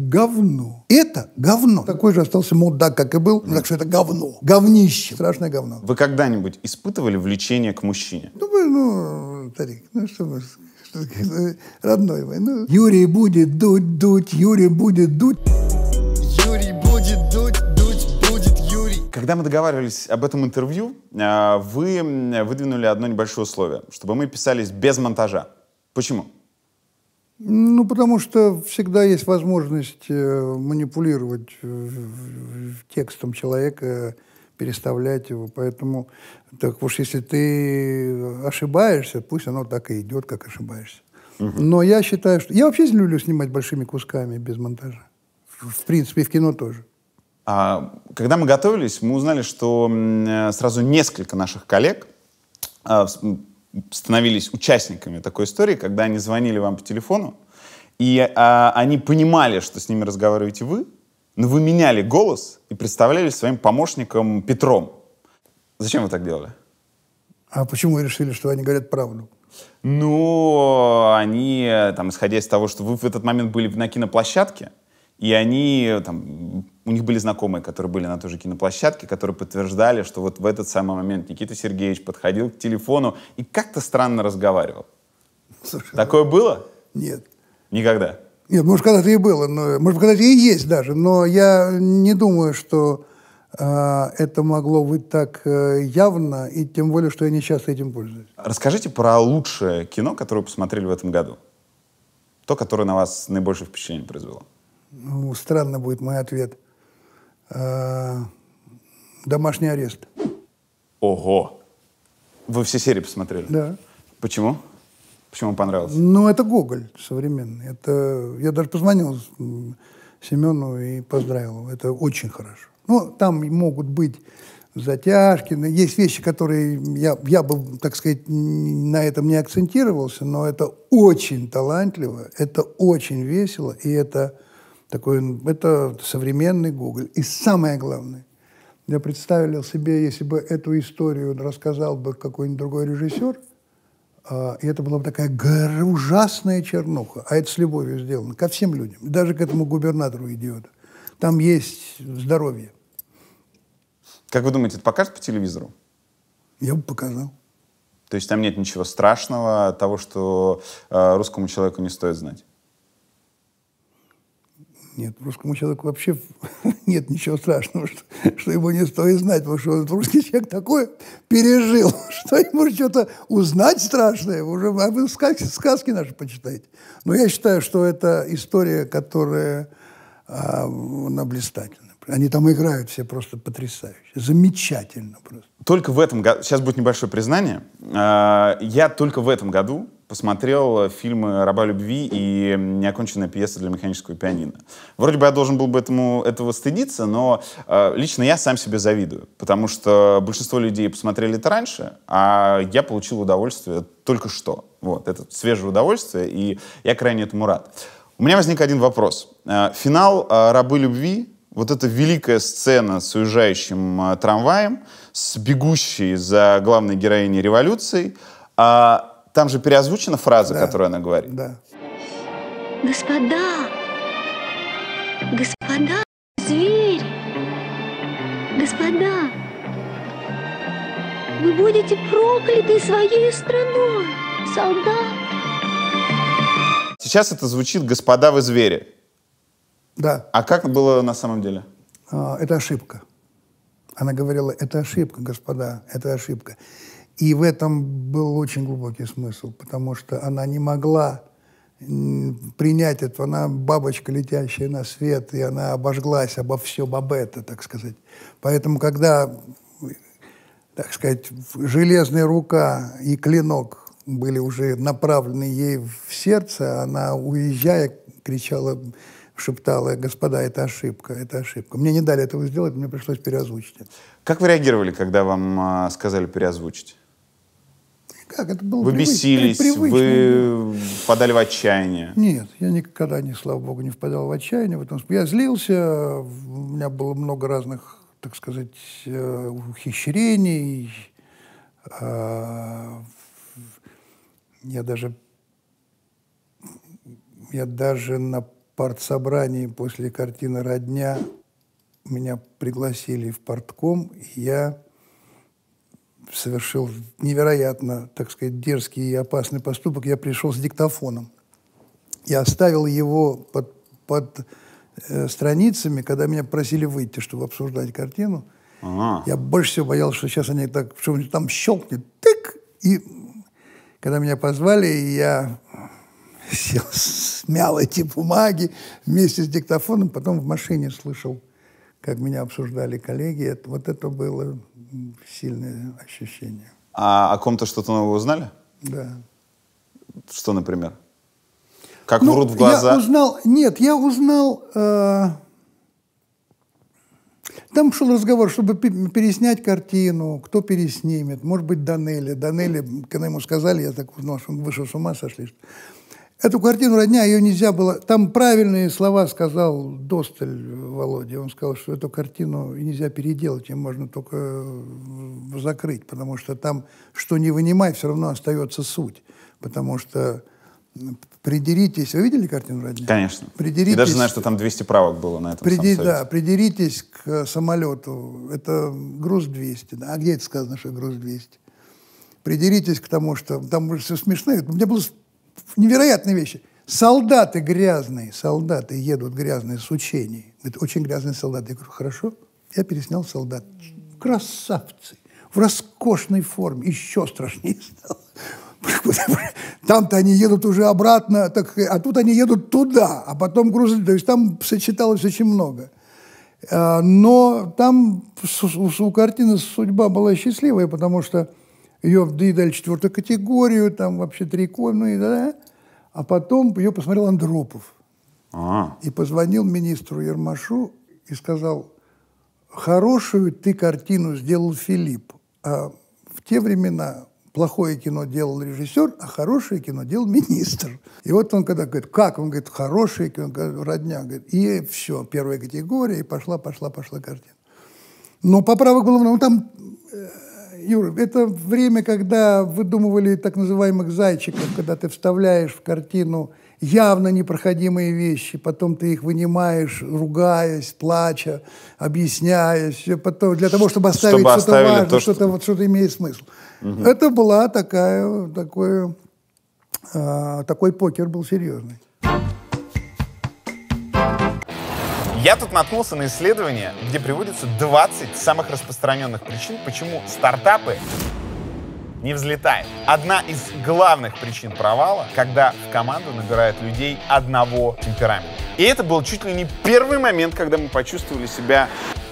говно. Это говно. Такой же остался мудак, как и был, mm. так что это говно. Говнище. Страшное говно. Вы когда-нибудь испытывали влечение к мужчине? Ну, ну, Тарик, ну что вы, родной мой, ну. Юрий будет дуть, дуть, Юрий будет дуть. Юрий будет дуть, дуть будет Юрий. Когда мы договаривались об этом интервью, а, вы выдвинули одно небольшое условие, чтобы мы писались без монтажа. Почему? Ну, потому что всегда есть возможность э, манипулировать э, текстом человека, переставлять его. Поэтому, так уж если ты ошибаешься, пусть оно так и идет, как ошибаешься. Угу. Но я считаю, что... Я вообще люблю снимать большими кусками без монтажа. В принципе, и в кино тоже. А, когда мы готовились, мы узнали, что э, сразу несколько наших коллег а, становились участниками такой истории, когда они звонили вам по телефону, и а, они понимали, что с ними разговариваете вы, но вы меняли голос и представляли своим помощником Петром. Зачем вы так делали? А почему вы решили, что они говорят правду? Ну, они, там, исходя из того, что вы в этот момент были на киноплощадке, и они, там, у них были знакомые, которые были на той же киноплощадке, которые подтверждали, что вот в этот самый момент Никита Сергеевич подходил к телефону и как-то странно разговаривал. Слушай, Такое было? Нет. Никогда? Нет, может, когда-то и было, но, может, когда-то и есть даже, но я не думаю, что э, это могло быть так э, явно, и тем более, что я не часто этим пользуюсь. Расскажите про лучшее кино, которое вы посмотрели в этом году. То, которое на вас наибольшее впечатление произвело ну, странно будет мой ответ, э, домашний арест. Ого! Вы все серии посмотрели? Да. Почему? Почему понравилось? Ну, это Гоголь современный. Это... Я даже позвонил Семену и поздравил его. Это очень хорошо. Ну, там могут быть затяжки. Есть вещи, которые я, я бы, так сказать, на этом не акцентировался, но это очень талантливо, это очень весело, и это такой, это современный Google. И самое главное, я представил себе, если бы эту историю рассказал бы какой-нибудь другой режиссер, э, и это была бы такая ужасная чернуха, а это с любовью сделано, ко всем людям, даже к этому губернатору идиоту. Там есть здоровье. Как вы думаете, это покажут по телевизору? Я бы показал. То есть там нет ничего страшного, того, что э, русскому человеку не стоит знать? нет. Русскому человеку вообще нет ничего страшного, что, что ему не стоит знать, потому что этот русский человек такое пережил, что ему что-то узнать страшное. Уже, а вы сказки, сказки наши почитаете. Но я считаю, что это история, которая а, она блистательна. Они там играют все просто потрясающе. Замечательно просто. Только в этом году... Сейчас будет небольшое признание. А, я только в этом году посмотрел фильмы «Раба любви» и «Неоконченная пьеса для механического пианино». Вроде бы я должен был бы этому, этого стыдиться, но э, лично я сам себе завидую, потому что большинство людей посмотрели это раньше, а я получил удовольствие только что. Вот, это свежее удовольствие, и я крайне этому рад. У меня возник один вопрос. Э, финал э, «Рабы любви» вот эта великая сцена с уезжающим э, трамваем, с бегущей за главной героиней революцией, э, там же переозвучена фраза, да. которую она говорит. Да. Господа! Господа! Зверь! Господа! Вы будете прокляты своей страной, солдат! Сейчас это звучит «господа вы звери». Да. А как было на самом деле? А, это ошибка. Она говорила, это ошибка, господа, это ошибка. И в этом был очень глубокий смысл, потому что она не могла принять это. Она бабочка, летящая на свет, и она обожглась обо всем об это, так сказать. Поэтому, когда, так сказать, железная рука и клинок были уже направлены ей в сердце, она, уезжая, кричала, шептала, господа, это ошибка, это ошибка. Мне не дали этого сделать, мне пришлось переозвучить. Как вы реагировали, когда вам а, сказали переозвучить? как, это было Вы привыч, бесились, привычно. вы впадали в отчаяние. Нет, я никогда, не слава богу, не впадал в отчаяние. Потому что я злился, у меня было много разных, так сказать, э, ухищрений. Э, я даже, я даже на партсобрании после картины «Родня» меня пригласили в портком, и я совершил невероятно, так сказать, дерзкий и опасный поступок. Я пришел с диктофоном. Я оставил его под, под э, страницами, когда меня просили выйти, чтобы обсуждать картину. Ага. Я больше всего боялся, что сейчас они так, что там щелкнет, тык, и когда меня позвали, я сел, смял эти бумаги вместе с диктофоном, потом в машине слышал, как меня обсуждали коллеги. Это, вот это было сильное ощущение. А о ком-то что-то новое узнали? Да. Что, например? Как ну, врут в глаза? Я узнал, нет, я узнал... Э, там шел разговор, чтобы переснять картину, кто переснимет, может быть, Данели. Данели, когда ему сказали, я так узнал, что он вышел с ума, сошли. Эту картину «Родня» ее нельзя было... Там правильные слова сказал Досталь Володя. Он сказал, что эту картину нельзя переделать, ее можно только э, закрыть, потому что там, что не вынимать, все равно остается суть. Потому что придеритесь... Вы видели картину «Родня»? Конечно. Придеритесь... Я даже знаю, что там 200 правок было на этом приди... Да, придеритесь к э, самолету. Это груз 200. А где это сказано, что груз 200? Придеритесь к тому, что... Там все смешно. меня «Ну, было невероятные вещи. Солдаты грязные, солдаты едут грязные с учений. Это очень грязные солдаты. Я говорю, хорошо. Я переснял солдат. Красавцы. В роскошной форме. Еще страшнее стало. Там-то они едут уже обратно, так, а тут они едут туда, а потом грузы. То есть там сочеталось очень много. А, но там у картины судьба была счастливая, потому что ее доедали четвертую категорию, там вообще три ну и да. А потом ее посмотрел Андропов. А-а-а. И позвонил министру Ермашу и сказал, хорошую ты картину сделал Филипп, а в те времена плохое кино делал режиссер, а хорошее кино делал министр. И вот он когда говорит, как? Он говорит, хорошее кино, родня. Говорит, и все, первая категория, и пошла, пошла, пошла картина. Но по правой головной, Ну, там э, Юра, это время, когда выдумывали так называемых зайчиков, когда ты вставляешь в картину явно непроходимые вещи, потом ты их вынимаешь, ругаясь, плача, объясняясь, потом для того, чтобы оставить чтобы что-то важное, то, что-то, вот, что-то имеет смысл. Угу. Это была такая, такой э, такой покер был серьезный. Я тут наткнулся на исследование, где приводятся 20 самых распространенных причин, почему стартапы не взлетают. Одна из главных причин провала, когда в команду набирают людей одного темперамента. И это был чуть ли не первый момент, когда мы почувствовали себя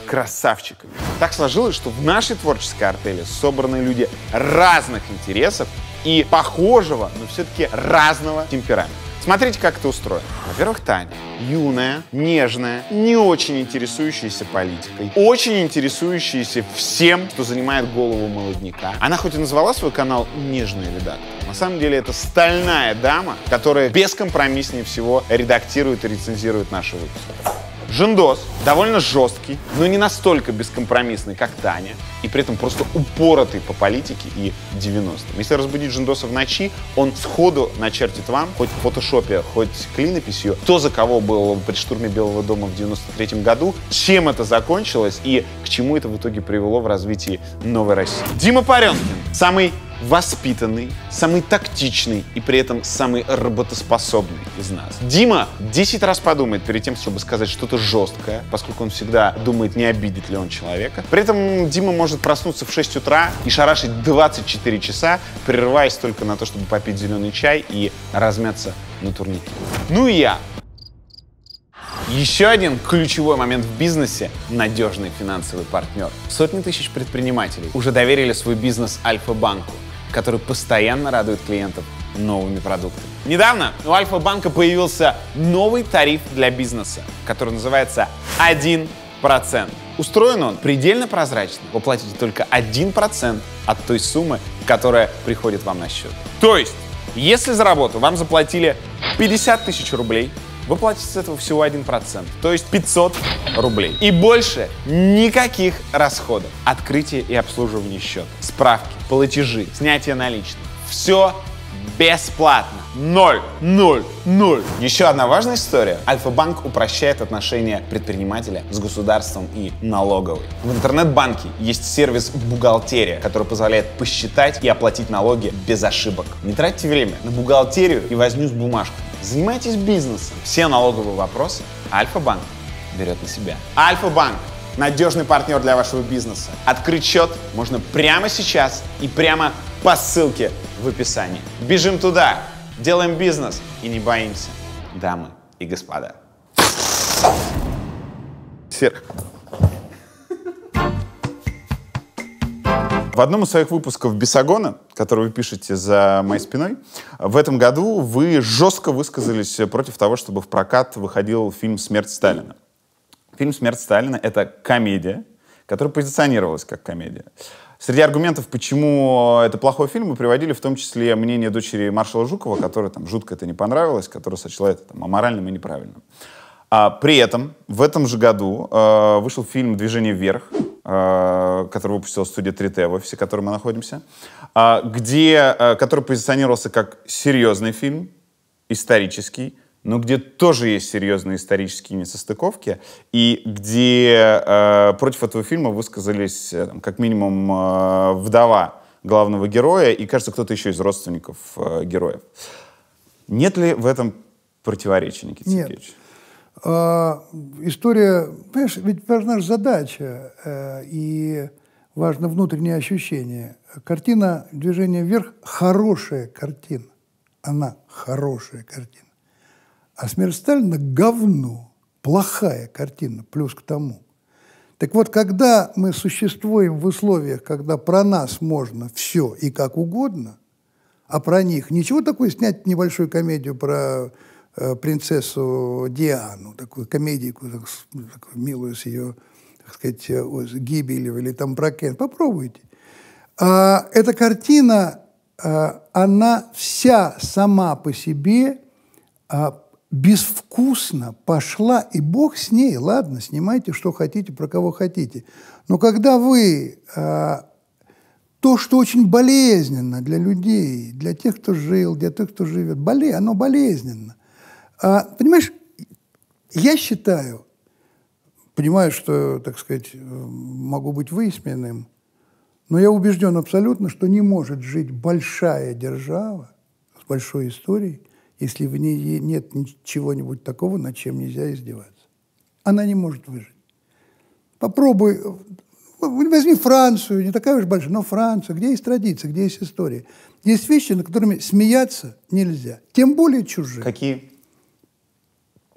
красавчиками. Так сложилось, что в нашей творческой артели собраны люди разных интересов и похожего, но все-таки разного темперамента. Смотрите, как это устроено. Во-первых, Таня юная, нежная, не очень интересующаяся политикой, очень интересующаяся всем, что занимает голову молодняка. Она хоть и назвала свой канал «Нежная редактор», на самом деле это стальная дама, которая бескомпромисснее всего редактирует и рецензирует наши выпуски. Жендос довольно жесткий, но не настолько бескомпромиссный, как Таня, и при этом просто упоротый по политике и 90-м. Если разбудить Жендоса в ночи, он сходу начертит вам, хоть в фотошопе, хоть клинописью, кто за кого был при штурме Белого дома в 93-м году, чем это закончилось и к чему это в итоге привело в развитии новой России. Дима Паренкин, самый воспитанный, самый тактичный и при этом самый работоспособный из нас. Дима 10 раз подумает перед тем, чтобы сказать что-то жесткое, поскольку он всегда думает, не обидит ли он человека. При этом Дима может проснуться в 6 утра и шарашить 24 часа, прерываясь только на то, чтобы попить зеленый чай и размяться на турнике. Ну и я. Еще один ключевой момент в бизнесе – надежный финансовый партнер. Сотни тысяч предпринимателей уже доверили свой бизнес Альфа-банку который постоянно радует клиентов новыми продуктами. Недавно у Альфа-банка появился новый тариф для бизнеса, который называется 1%. Устроен он предельно прозрачно. Вы платите только 1% от той суммы, которая приходит вам на счет. То есть, если за работу вам заплатили 50 тысяч рублей, вы платите с этого всего 1%, то есть 500 рублей. И больше никаких расходов. Открытие и обслуживание счета, справки, платежи, снятие наличных. Все бесплатно. Ноль, ноль, ноль. Еще одна важная история. Альфа-банк упрощает отношения предпринимателя с государством и налоговой. В интернет-банке есть сервис «Бухгалтерия», который позволяет посчитать и оплатить налоги без ошибок. Не тратьте время на бухгалтерию и возню с бумажкой. Занимайтесь бизнесом. Все налоговые вопросы Альфа-банк берет на себя. Альфа-банк – надежный партнер для вашего бизнеса. Открыть счет можно прямо сейчас и прямо по ссылке в описании. Бежим туда, делаем бизнес и не боимся, дамы и господа. Серх. В одном из своих выпусков «Бесогона», который вы пишете за моей спиной, в этом году вы жестко высказались против того, чтобы в прокат выходил фильм «Смерть Сталина». Фильм «Смерть Сталина» — это комедия, которая позиционировалась как комедия. Среди аргументов, почему э, это плохой фильм, мы приводили в том числе мнение дочери маршала Жукова, которая там жутко это не понравилось, которая сочла это там, аморальным и неправильным. А, при этом в этом же году э, вышел фильм «Движение вверх», э, который выпустила студия 3T, в офисе в которой мы находимся, э, где, э, который позиционировался как серьезный фильм, исторический, но где тоже есть серьезные исторические несостыковки, и где э, против этого фильма высказались э, там, как минимум э, вдова главного героя и, кажется, кто-то еще из родственников э, героев. Нет ли в этом противоречия, Никита Нет. Сергеевич? А, история, понимаешь, ведь важна же задача э, и важно внутреннее ощущение. Картина «Движение вверх» – хорошая картина. Она хорошая картина. А смерть Сталина – говно, плохая картина, плюс к тому. Так вот, когда мы существуем в условиях, когда про нас можно все и как угодно, а про них ничего такое снять небольшую комедию про э, принцессу Диану, такую комедию, так, ну, такую милую с ее, так сказать, э, гибелью или там про Кен. Попробуйте. А, эта картина, а, она вся сама по себе а, безвкусно пошла, и бог с ней, ладно, снимайте, что хотите, про кого хотите. Но когда вы э, то, что очень болезненно для людей, для тех, кто жил, для тех, кто живет, боле, оно болезненно. Э, понимаешь, я считаю, понимаю, что, так сказать, могу быть выясменным, но я убежден абсолютно, что не может жить большая держава с большой историей если в ней нет чего-нибудь такого, над чем нельзя издеваться. Она не может выжить. Попробуй, э, возьми Францию, не такая уж большая, но Францию, где есть традиции, где есть история. Есть вещи, над которыми смеяться нельзя, тем более чужие. Какие?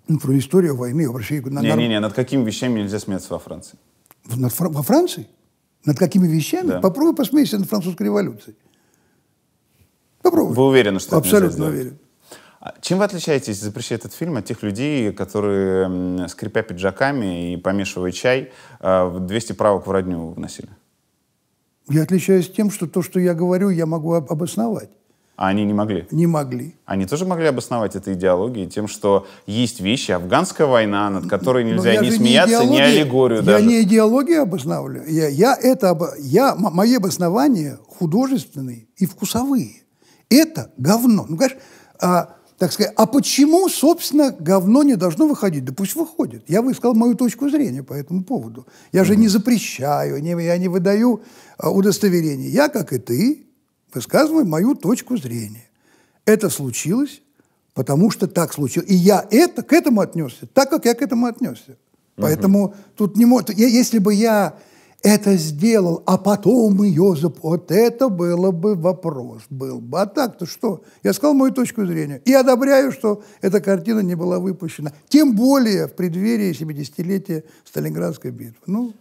Ну, про историю войны, вообще... Не-не-не, на... над какими вещами нельзя смеяться во Франции? над, во Франции? Над какими вещами? Да. Попробуй посмейся над французской революцией. Попробуй. Вы уверены, что Абсолютно это Абсолютно уверен. А чем вы отличаетесь, запрещая этот фильм, от тех людей, которые, скрипя пиджаками и помешивая чай, 200 э, правок в родню вносили? Я отличаюсь тем, что то, что я говорю, я могу обосновать. А они не могли? Не могли. Они тоже могли обосновать этой идеологии тем, что есть вещи, афганская война, над которой ну, нельзя ни не смеяться, не ни аллегорию я даже. Я не идеологию обосновлю. Я, я это, об... я, мои обоснования художественные и вкусовые. Это говно. Ну, конечно, так сказать, а почему, собственно, говно не должно выходить? Да пусть выходит. Я высказал мою точку зрения по этому поводу. Я же не запрещаю, не, я не выдаю а, удостоверение. Я, как и ты, высказываю мою точку зрения. Это случилось, потому что так случилось. И я это, к этому отнесся, так, как я к этому отнесся. Поэтому угу. тут не может... если бы я это сделал, а потом Иозеп, вот это было бы вопрос, был бы. А так-то что? Я сказал мою точку зрения. И одобряю, что эта картина не была выпущена. Тем более в преддверии 70-летия Сталинградской битвы. Ну,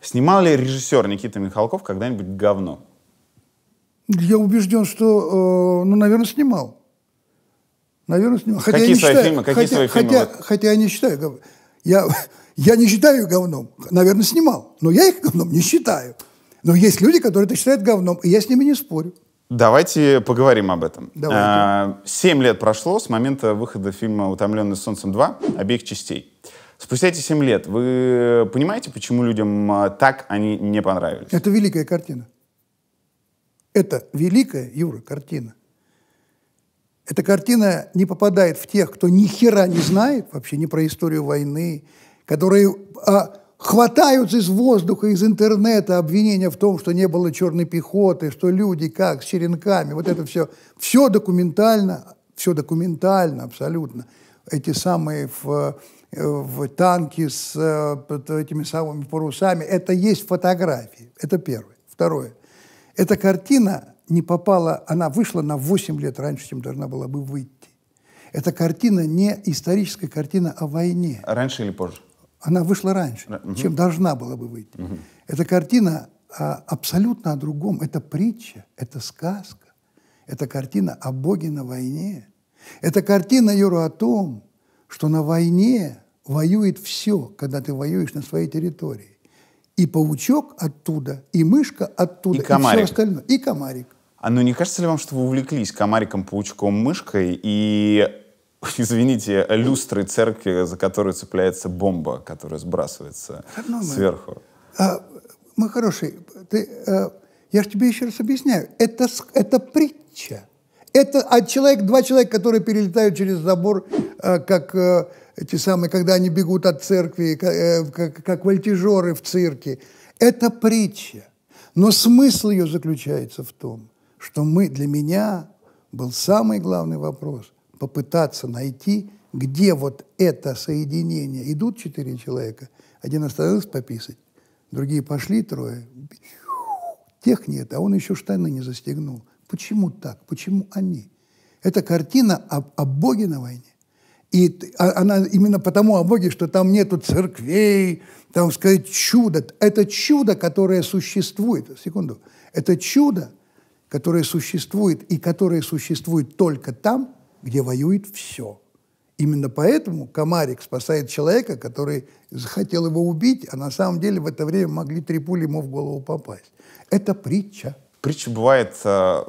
Снимал ли режиссер Никита Михалков когда-нибудь говно? Я убежден, что, э, ну, наверное, снимал. Наверное, снимал. Хотя какие я не свои считаю, фильмы? Какие хотя, свои фильмы? Хотя, хотя я не считаю. Я я не считаю их говном. Наверное, снимал. Но я их говном не считаю. Но есть люди, которые это считают говном, и я с ними не спорю. Давайте поговорим об этом. Давайте. А, семь лет прошло с момента выхода фильма «Утомленный солнцем 2» обеих частей. Спустя эти семь лет вы понимаете, почему людям а, так они не понравились? Это великая картина. Это великая, Юра, картина. Эта картина не попадает в тех, кто ни хера не знает вообще ни про историю войны, которые а, хватают из воздуха, из интернета обвинения в том, что не было черной пехоты, что люди как, с черенками, вот это все. Все документально, все документально абсолютно. Эти самые в, в танки с этими самыми парусами, это есть фотографии, это первое. Второе, эта картина не попала, она вышла на 8 лет раньше, чем должна была бы выйти. Эта картина не историческая картина о войне. Раньше или позже? Она вышла раньше, угу. чем должна была бы выйти. Угу. Эта картина а, абсолютно о другом. Это притча, это сказка. Это картина о Боге на войне. Это картина, Юра, о том, что на войне воюет все, когда ты воюешь на своей территории. И паучок оттуда, и мышка оттуда, и, и все остальное. И комарик. А ну не кажется ли вам, что вы увлеклись комариком, паучком, мышкой и извините, люстры церкви, за которую цепляется бомба, которая сбрасывается Одно сверху. А, мой хороший, ты, а, я же тебе еще раз объясняю, это, это притча. Это а человек, два человека, которые перелетают через забор, а, как а, э, те самые, когда они бегут от церкви, как, как, как вольтежеры в цирке. Это притча. Но смысл ее заключается в том, что мы, для меня был самый главный вопрос, попытаться найти, где вот это соединение. Идут четыре человека, один остановился пописать, другие пошли трое. Тех нет, а он еще штаны не застегнул. Почему так? Почему они? Это картина о, о Боге на войне. И а, она именно потому о Боге, что там нету церквей, там, сказать, чудо. Это чудо, которое существует. Секунду. Это чудо, которое существует и которое существует только там, где воюет все. Именно поэтому комарик спасает человека, который захотел его убить, а на самом деле в это время могли три пули ему в голову попасть. Это притча притча бывает э,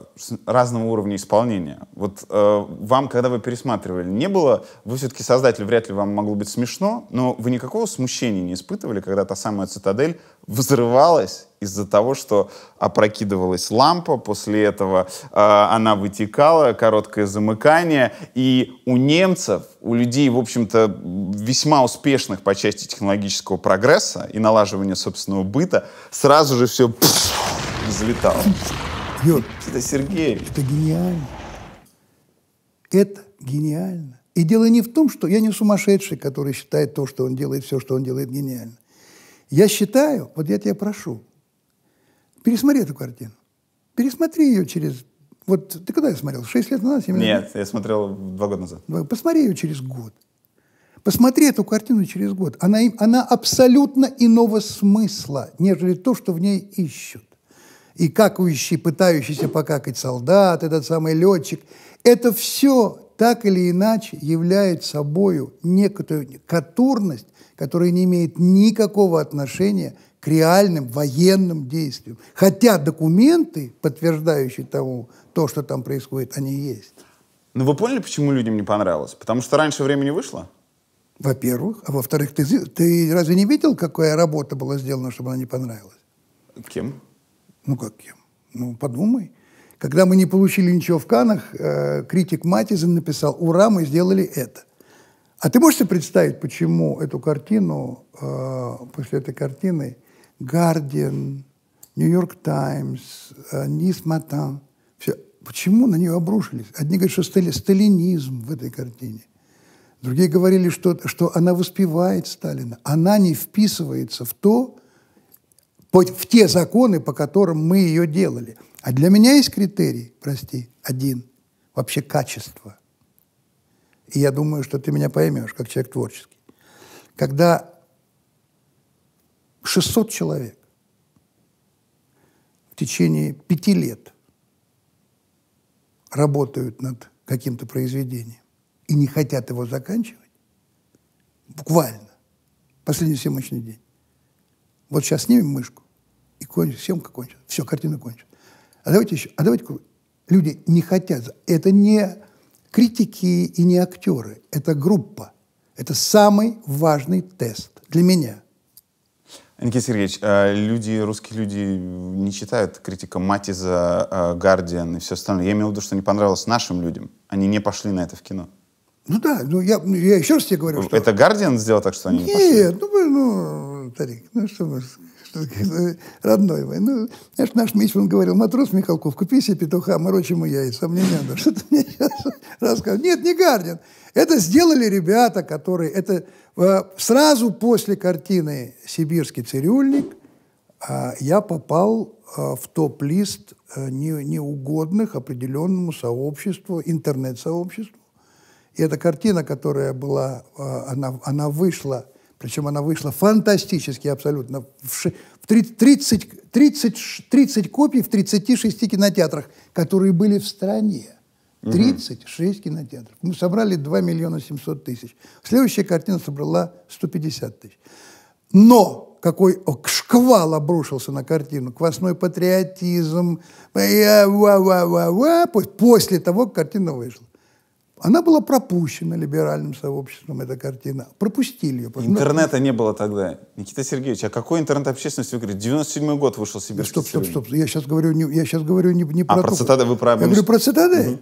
разного уровня исполнения. Вот э, вам, когда вы пересматривали, не было, вы все-таки создатель, вряд ли вам могло быть смешно, но вы никакого смущения не испытывали, когда та самая цитадель взрывалась из-за того, что опрокидывалась лампа, после этого э, она вытекала, короткое замыкание, и у немцев, у людей, в общем-то, весьма успешных по части технологического прогресса и налаживания собственного быта, сразу же все пфф, взлетал. Юр, это Сергей, Это гениально. Это гениально. И дело не в том, что я не сумасшедший, который считает то, что он делает, все, что он делает, гениально. Я считаю, вот я тебя прошу, пересмотри эту картину. Пересмотри ее через... Вот ты когда я смотрел? Шесть лет назад? Лет? Нет, я смотрел два года назад. Посмотри ее через год. Посмотри эту картину через год. Она, она абсолютно иного смысла, нежели то, что в ней ищут и какающий, пытающийся покакать солдат, этот самый летчик. Это все так или иначе является собою некую катурность, которая не имеет никакого отношения к реальным военным действиям. Хотя документы, подтверждающие тому, то, что там происходит, они есть. Но ну, вы поняли, почему людям не понравилось? Потому что раньше времени вышло? Во-первых. А во-вторых, ты, ты разве не видел, какая работа была сделана, чтобы она не понравилась? Кем? Ну как кем? Ну подумай. Когда мы не получили ничего в Канах, э, критик Матизен написал «Ура, мы сделали это». А ты можешь себе представить, почему эту картину, э, после этой картины, «Гардиан», «Нью-Йорк Таймс», э, «Нис Матан», все, почему на нее обрушились? Одни говорят, что стали, сталинизм в этой картине. Другие говорили, что, что она воспевает Сталина. Она не вписывается в то, в те законы, по которым мы ее делали. А для меня есть критерий, прости, один, вообще качество. И я думаю, что ты меня поймешь, как человек творческий. Когда 600 человек в течение пяти лет работают над каким-то произведением и не хотят его заканчивать, буквально, последний съемочный день, вот сейчас снимем мышку, и кончится, съемка кончится, все, картина кончится. А давайте еще, а давайте люди не хотят. Это не критики и не актеры, это группа. Это самый важный тест для меня. Никита Сергеевич, а люди, русские люди не читают критика Матиза, а, Гардиан и все остальное. Я имею в виду, что не понравилось нашим людям. Они не пошли на это в кино. Ну да, ну я, я еще раз тебе говорю, э, что... Это Гардиан сделал так, что они Нет, не пошли? Нет, ну, ну Иван Тарик. Ну, что мы, ну, родной мой. Ну, знаешь, наш меч, он говорил, матрос Михалков, купи себе петуха, а морочь ему яйца, мне не надо. Что ты мне сейчас рассказываешь? Нет, не Гардин. Это сделали ребята, которые... Это э, сразу после картины «Сибирский цирюльник» э, я попал э, в топ-лист неугодных определенному сообществу, интернет-сообществу. И эта картина, которая была, она, она вышла причем она вышла фантастически абсолютно. В 30, 30, 30 копий в 36 кинотеатрах, которые были в стране. 36 угу. кинотеатров. Мы собрали 2 миллиона 700 тысяч. Следующая картина собрала 150 тысяч. Но какой шквал обрушился на картину. Квасной патриотизм. Э, э, после того, как картина вышла. Она была пропущена либеральным сообществом, эта картина. Пропустили ее. Интернета не было тогда. Никита Сергеевич, а какой интернет общественности вы говорите? 97 год вышел себе. Стоп, стоп, стоп. Я сейчас говорю не, я сейчас говорю не, не про... А про цитады вы правильно... Я говорю про цитады. Угу.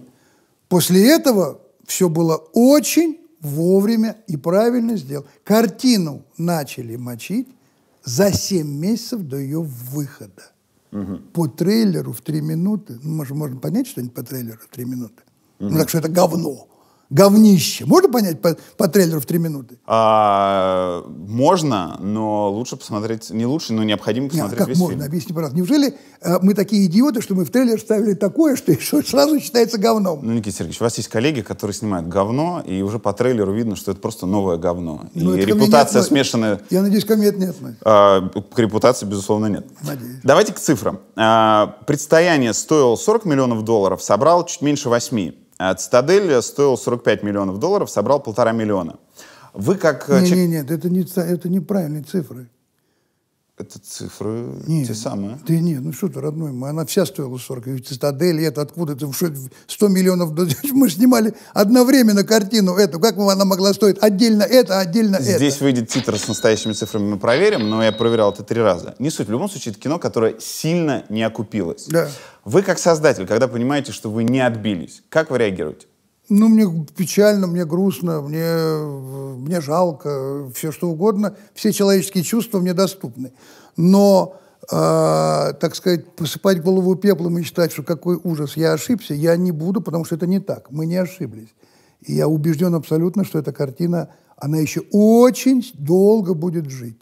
После этого все было очень вовремя и правильно сделано. Картину начали мочить за 7 месяцев до ее выхода. Угу. По трейлеру в 3 минуты. Ну, может, можно понять что-нибудь по трейлеру в 3 минуты. Ну, так что это говно. Говнище. Можно понять по, по трейлеру в три минуты? А, можно, но лучше посмотреть, не лучше, но необходимо а посмотреть Нет, как весь можно? фильм. Объясни, пожалуйста, неужели э, мы такие идиоты, что мы в трейлер ставили такое, что еще сразу считается говном? Ну, Никита Сергеевич, у вас есть коллеги, которые снимают говно, и уже по трейлеру видно, что это просто новое говно. Ну, и репутация нет, смешанная. Я надеюсь, ко мне это нет. нет. А, к репутации, безусловно, нет. Надеюсь. Давайте к цифрам. А, предстояние стоило 40 миллионов долларов, собрал чуть меньше 8. Цитадель стоил 45 миллионов долларов, собрал полтора миллиона. Вы как... Нет, нет, не это, не, это неправильные цифры. Это цифры нет, те самые. Да нет, ну что ты, родной мой, она вся стоила 40. Ведь цитадель, это откуда это, что, 100 миллионов. Мы снимали одновременно картину эту. Как она могла стоить? Отдельно это, отдельно Здесь это. Здесь выйдет титр с настоящими цифрами, мы проверим, но я проверял это три раза. Не суть, в любом случае, это кино, которое сильно не окупилось. Да. Вы как создатель, когда понимаете, что вы не отбились, как вы реагируете? Ну, мне печально, мне грустно, мне, мне жалко, все что угодно. Все человеческие чувства мне доступны. Но, э, так сказать, посыпать голову пеплом и считать, что какой ужас, я ошибся, я не буду, потому что это не так. Мы не ошиблись. И я убежден абсолютно, что эта картина, она еще очень долго будет жить.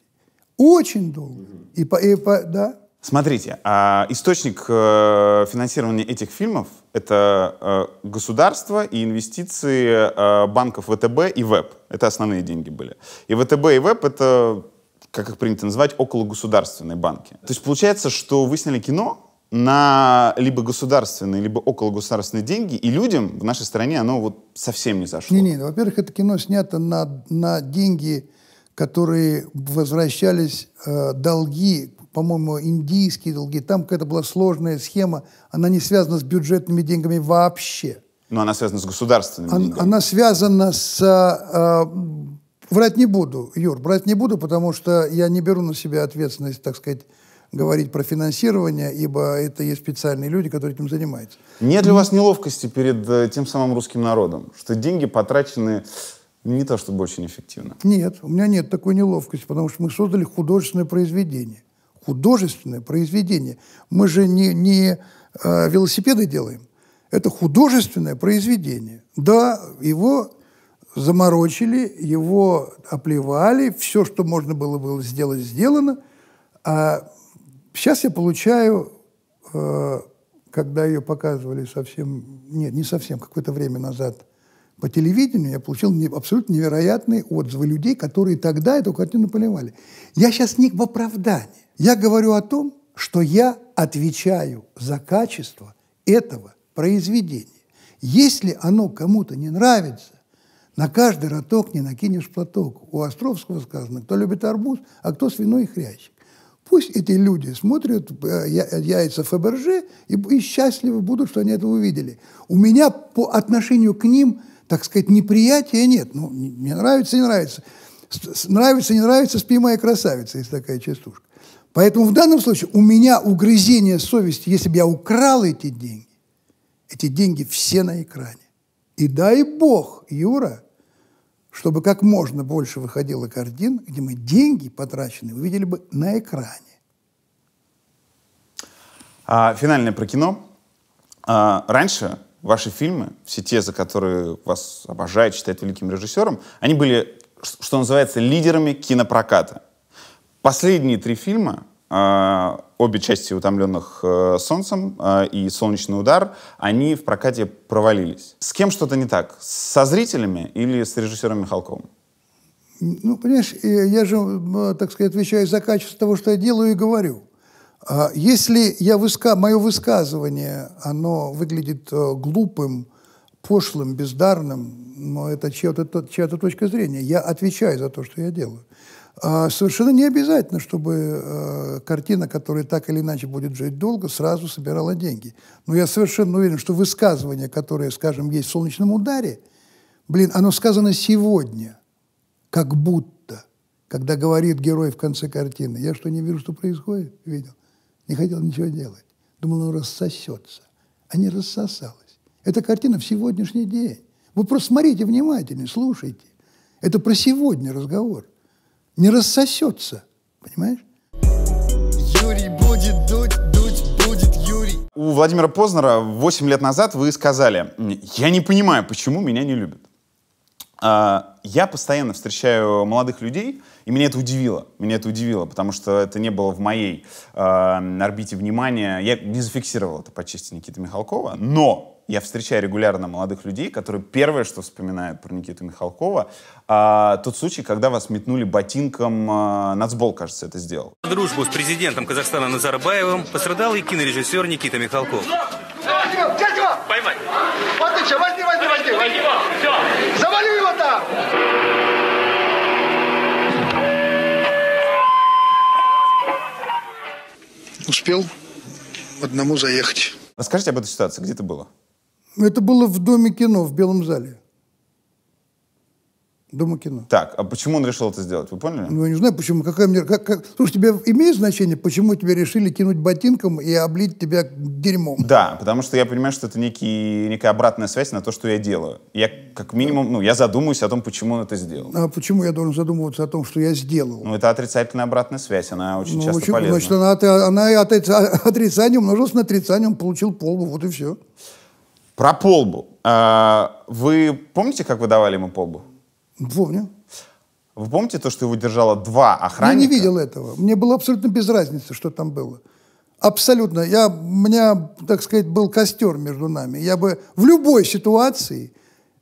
Очень долго. И по, и по да. Смотрите, а источник э, финансирования этих фильмов – это э, государство и инвестиции э, банков ВТБ и ВЭП. Это основные деньги были. И ВТБ и ВЭП — это, как их принято называть, окологосударственные банки. То есть получается, что вы сняли кино на либо государственные, либо окологосударственные деньги, и людям в нашей стране оно вот совсем не зашло. Не-не, во-первых, это кино снято на, на деньги, которые возвращались, э, долги, по-моему, индийские долги. Там какая-то была сложная схема. Она не связана с бюджетными деньгами вообще. Но она связана с государственными она, деньгами. Она связана с... Э, врать не буду, Юр, брать не буду, потому что я не беру на себя ответственность, так сказать, говорить про финансирование, ибо это есть специальные люди, которые этим занимаются. Нет ли у вас неловкости перед э, тем самым русским народом, что деньги потрачены не то чтобы очень эффективно? Нет, у меня нет такой неловкости, потому что мы создали художественное произведение художественное произведение. Мы же не, не э, велосипеды делаем. Это художественное произведение. Да, его заморочили, его оплевали, все, что можно было было сделать, сделано. А сейчас я получаю, э, когда ее показывали совсем, нет, не совсем, какое-то время назад по телевидению, я получил абсолютно невероятные отзывы людей, которые тогда эту картину поливали. Я сейчас не в оправдании. Я говорю о том, что я отвечаю за качество этого произведения. Если оно кому-то не нравится, на каждый роток не накинешь платок. У Островского сказано, кто любит арбуз, а кто свиной хрящик. Пусть эти люди смотрят э, э, яйца Фаберже и, счастливы будут, что они это увидели. У меня по отношению к ним, так сказать, неприятия нет. Ну, мне нравится, не нравится. Нравится, не нравится, спи моя красавица, есть такая частушка. Поэтому в данном случае у меня угрызение совести, если бы я украл эти деньги, эти деньги все на экране. И дай бог, Юра, чтобы как можно больше выходило картин, где мы деньги потраченные увидели бы на экране. А, финальное про кино. А, раньше ваши фильмы, все те, за которые вас обожают, считают великим режиссером, они были, что называется, лидерами кинопроката. Последние три фильма, э, обе части «Утомленных э, солнцем» э, и «Солнечный удар», они в прокате провалились. С кем что-то не так? Со зрителями или с режиссером Михалковым? Ну, понимаешь, я же, э, так сказать, отвечаю за качество того, что я делаю и говорю. А, если я выска... мое высказывание, оно выглядит э, глупым, пошлым, бездарным, но это чья-то чья -то точка зрения. Я отвечаю за то, что я делаю. А совершенно не обязательно, чтобы э, картина, которая так или иначе будет жить долго, сразу собирала деньги. Но я совершенно уверен, что высказывание, которое, скажем, есть в «Солнечном ударе», блин, оно сказано сегодня, как будто, когда говорит герой в конце картины. Я что, не вижу, что происходит? Видел. Не хотел ничего делать. Думал, оно рассосется. А не рассосалось. Эта картина в сегодняшний день. Вы просто смотрите внимательно, слушайте. Это про сегодня разговор не рассосется. Понимаешь? Юрий будет дуть, дуть будет Юрий. У Владимира Познера 8 лет назад вы сказали, я не понимаю, почему меня не любят. А, я постоянно встречаю молодых людей, и меня это удивило. Меня это удивило, потому что это не было в моей э, орбите внимания. Я не зафиксировал это по чести Никиты Михалкова, но я встречаю регулярно молодых людей, которые первое, что вспоминают про Никиту Михалкова, а, тот случай, когда вас метнули ботинком, а, Нацбол, кажется, это сделал. Дружбу с президентом Казахстана Назарбаевым пострадал и кинорежиссер Никита Михалков. Поймай! Вот ты возьми, возьми, возьми! возьми. Все. Завали его там! Успел одному заехать. Расскажите об этой ситуации, где это было? Ну, это было в Доме кино, в Белом зале. Дома кино. Так, а почему он решил это сделать, вы поняли? Ну, я не знаю, почему. Какая мне... Как, как... Слушай, тебе имеет значение, почему тебе решили кинуть ботинком и облить тебя дерьмом? Да, потому что я понимаю, что это некий, некая обратная связь на то, что я делаю. Я, как минимум, ну, я задумываюсь о том, почему он это сделал. А почему я должен задумываться о том, что я сделал? Ну, это отрицательная обратная связь, она очень ну, часто очень, полезна. Значит, она, она, она отрицанием умножилась на отрицанием, получил полбу, вот и все. Про полбу. А, вы помните, как вы давали ему полбу? Помню. Вы помните то, что его держало два охранника? Я не видел этого. Мне было абсолютно без разницы, что там было. Абсолютно. Я, у меня, так сказать, был костер между нами. Я бы в любой ситуации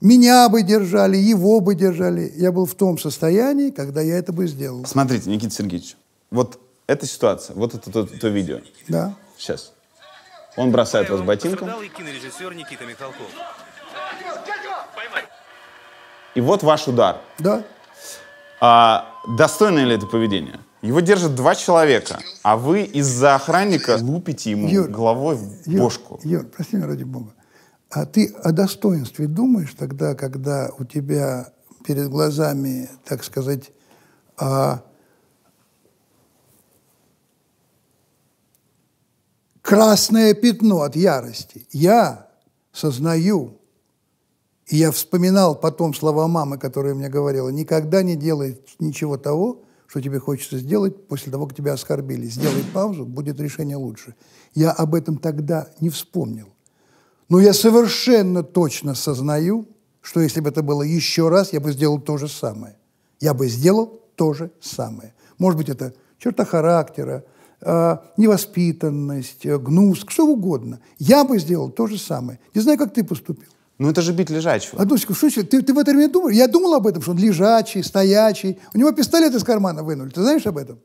меня бы держали, его бы держали. Я был в том состоянии, когда я это бы сделал. Смотрите, Никита Сергеевич, вот эта ситуация, вот это то, то видео. Да. Сейчас. Он бросает вас ботинком. И вот ваш удар. Да. А, достойно ли это поведение? Его держат два человека, а вы из-за охранника лупите ему Юр, головой в Юр, бошку. Юр, прости меня ради бога. А ты о достоинстве думаешь тогда, когда у тебя перед глазами, так сказать, а, красное пятно от ярости. Я сознаю, и я вспоминал потом слова мамы, которая мне говорила, никогда не делай ничего того, что тебе хочется сделать после того, как тебя оскорбили. Сделай паузу, будет решение лучше. Я об этом тогда не вспомнил. Но я совершенно точно сознаю, что если бы это было еще раз, я бы сделал то же самое. Я бы сделал то же самое. Может быть, это черта характера, Э, невоспитанность, э, гнус, что угодно. Я бы сделал то же самое. Не знаю, как ты поступил. Ну это же бить лежачего. Одну а, секунду, что Ты, ты в это время думаешь? Я думал об этом, что он лежачий, стоячий. У него пистолет из кармана вынули. Ты знаешь об этом?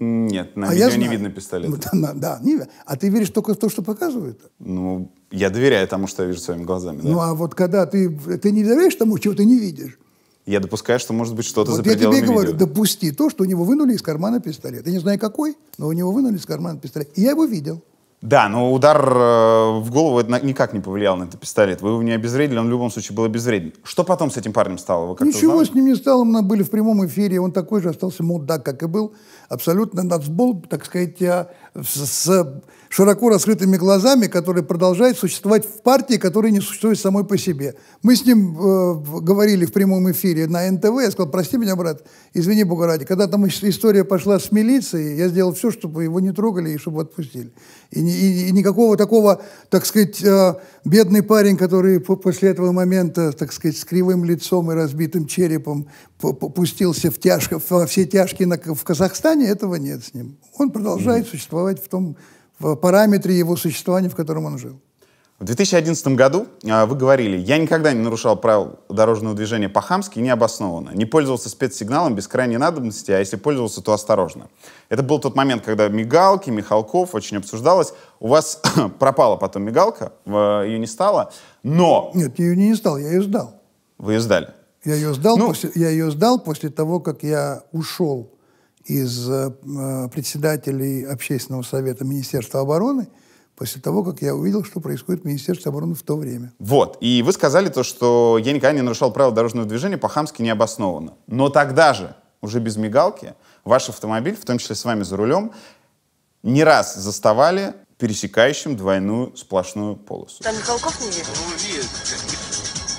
Нет, на а видео не видно пистолета. Ну, да, да, не видно. А ты веришь только в то, что показывают? Ну, я доверяю тому, что я вижу своими глазами. Да? Ну, а вот когда ты, ты не доверяешь тому, чего ты не видишь, я допускаю, что может быть что-то вот за я тебе говорю, видео. допусти то, что у него вынули из кармана пистолет. Я не знаю какой, но у него вынули из кармана пистолет. И я его видел. Да, но удар э, в голову это никак не повлиял на этот пистолет. Вы его не обезвредили, он в любом случае был обезвреден. Что потом с этим парнем стало? Вы Ничего узнали? с ним не стало. Мы были в прямом эфире. Он такой же остался мудак, как и был. Абсолютно нацбол, так сказать, э, с, с широко раскрытыми глазами, который продолжает существовать в партии, которая не существует самой по себе. Мы с ним э, говорили в прямом эфире на НТВ, я сказал, прости меня, брат, извини, Бога ради, когда там история пошла с милицией, я сделал все, чтобы его не трогали и чтобы отпустили. И, и, и никакого такого, так сказать, э, бедный парень, который после этого момента, так сказать, с кривым лицом и разбитым черепом пустился в тяжко, во все тяжкие на, в Казахстане, этого нет с ним. Он продолжает mm. существовать в том в параметре его существования, в котором он жил. В 2011 году а, вы говорили, я никогда не нарушал правил дорожного движения по-хамски и необоснованно, не пользовался спецсигналом без крайней надобности, а если пользовался, то осторожно. Это был тот момент, когда мигалки, Михалков очень обсуждалось. У вас пропала потом мигалка, ее не стало, но... Нет, ее не стал, я ее сдал. Вы ее сдали? Я ее сдал, ну, после, я ее сдал после того, как я ушел из э, э, председателей Общественного совета Министерства обороны, после того, как я увидел, что происходит в Министерстве обороны в то время. Вот. И вы сказали то, что я никогда не нарушал правила дорожного движения по-хамски необоснованно. Но тогда же, уже без мигалки, ваш автомобиль, в том числе с вами за рулем, не раз заставали пересекающим двойную сплошную полосу. Там Михалков не едет? Ну, едет.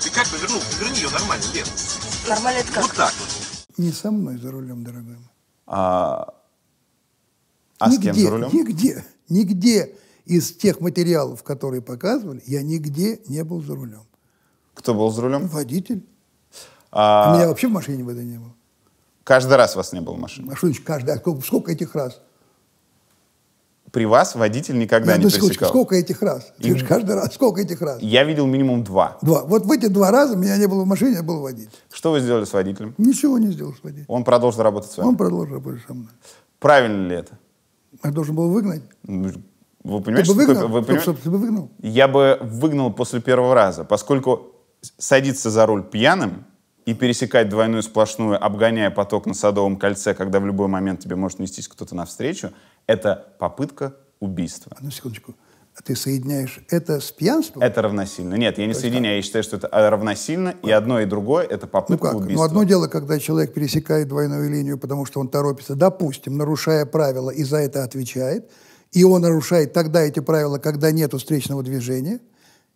Ты как повернул? Поверни ее нормально, нет. Нормально это как? Вот так вот. Не со мной за рулем, дорогой мой. А, а нигде, с кем за рулем? Нигде, нигде из тех материалов, которые показывали, я нигде не был за рулем. Кто был за рулем? Водитель. А... а меня вообще в машине в этой не было. Каждый раз вас не было в машине? А что значит каждый раз? Сколько, сколько этих раз? при вас водитель никогда Нет, не пересекал. пресекал. Сколько этих раз? Ты же каждый раз. Сколько этих раз? Я видел минимум два. Два. Вот в эти два раза меня не было в машине, я был водитель. Что вы сделали с водителем? Ничего не сделал с водителем. Он продолжил работать с вами? Он продолжил работать со мной. Правильно ли это? Я должен был выгнать. Ну, вы понимаете, ты бы что выгнал? Такое, вы поним... ты выгнал? Я бы выгнал после первого раза, поскольку садиться за руль пьяным и пересекать двойную сплошную, обгоняя поток на Садовом кольце, когда в любой момент тебе может нестись кто-то навстречу, это попытка убийства. Одну секундочку. Ты соединяешь это с пьянством? Это равносильно. Нет, я не соединяю. Там... Я считаю, что это а, равносильно, вот. и одно и другое — это попытка ну как? Ну, убийства. Ну одно дело, когда человек пересекает двойную линию, потому что он торопится, допустим, нарушая правила, и за это отвечает, и он нарушает тогда эти правила, когда нет встречного движения,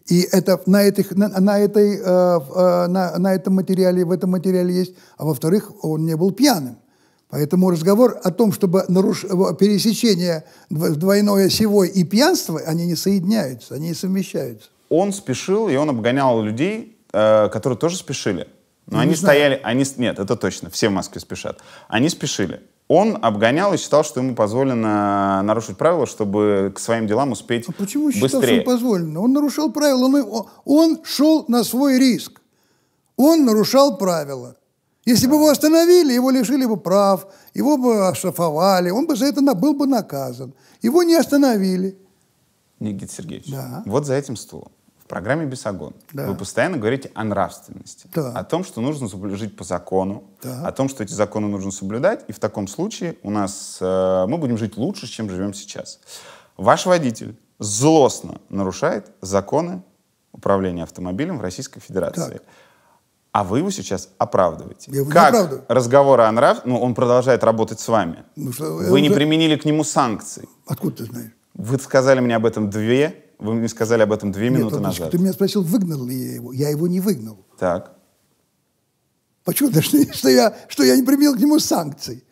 и это на, этих, на, на, этой, э, э, на, на этом материале, в этом материале есть. А во-вторых, он не был пьяным. Поэтому разговор о том, чтобы наруш... пересечение двойное севой и пьянство, они не соединяются, они не совмещаются. Он спешил, и он обгонял людей, э, которые тоже спешили. Но Я они стояли, они... Нет, это точно, все в Москве спешат. Они спешили. Он обгонял и считал, что ему позволено нарушить правила, чтобы к своим делам успеть а почему быстрее. считал, что ему позволено? Он нарушил правила, он, он шел на свой риск. Он нарушал правила. Если бы его остановили, его лишили бы прав, его бы оштрафовали, он бы за это был бы наказан. Его не остановили. Никита Сергеевич, да. вот за этим стулом программе «Бесогон» да. вы постоянно говорите о нравственности, да. о том, что нужно жить по закону, да. о том, что эти законы нужно соблюдать, и в таком случае у нас э, мы будем жить лучше, чем живем сейчас. Ваш водитель злостно нарушает законы управления автомобилем в Российской Федерации. Так. А вы его сейчас оправдываете. Я как оправдываю. разговоры о нрав... Ну, он продолжает работать с вами. Ну, что, вы уже... не применили к нему санкции? Откуда ты знаешь? Вы сказали мне об этом две... Вы мне сказали об этом две Нет, минуты потому, назад. Ты меня спросил, выгнал ли я его. Я его не выгнал. Так. Почему? Да что, что, я, что я не применил к нему санкции?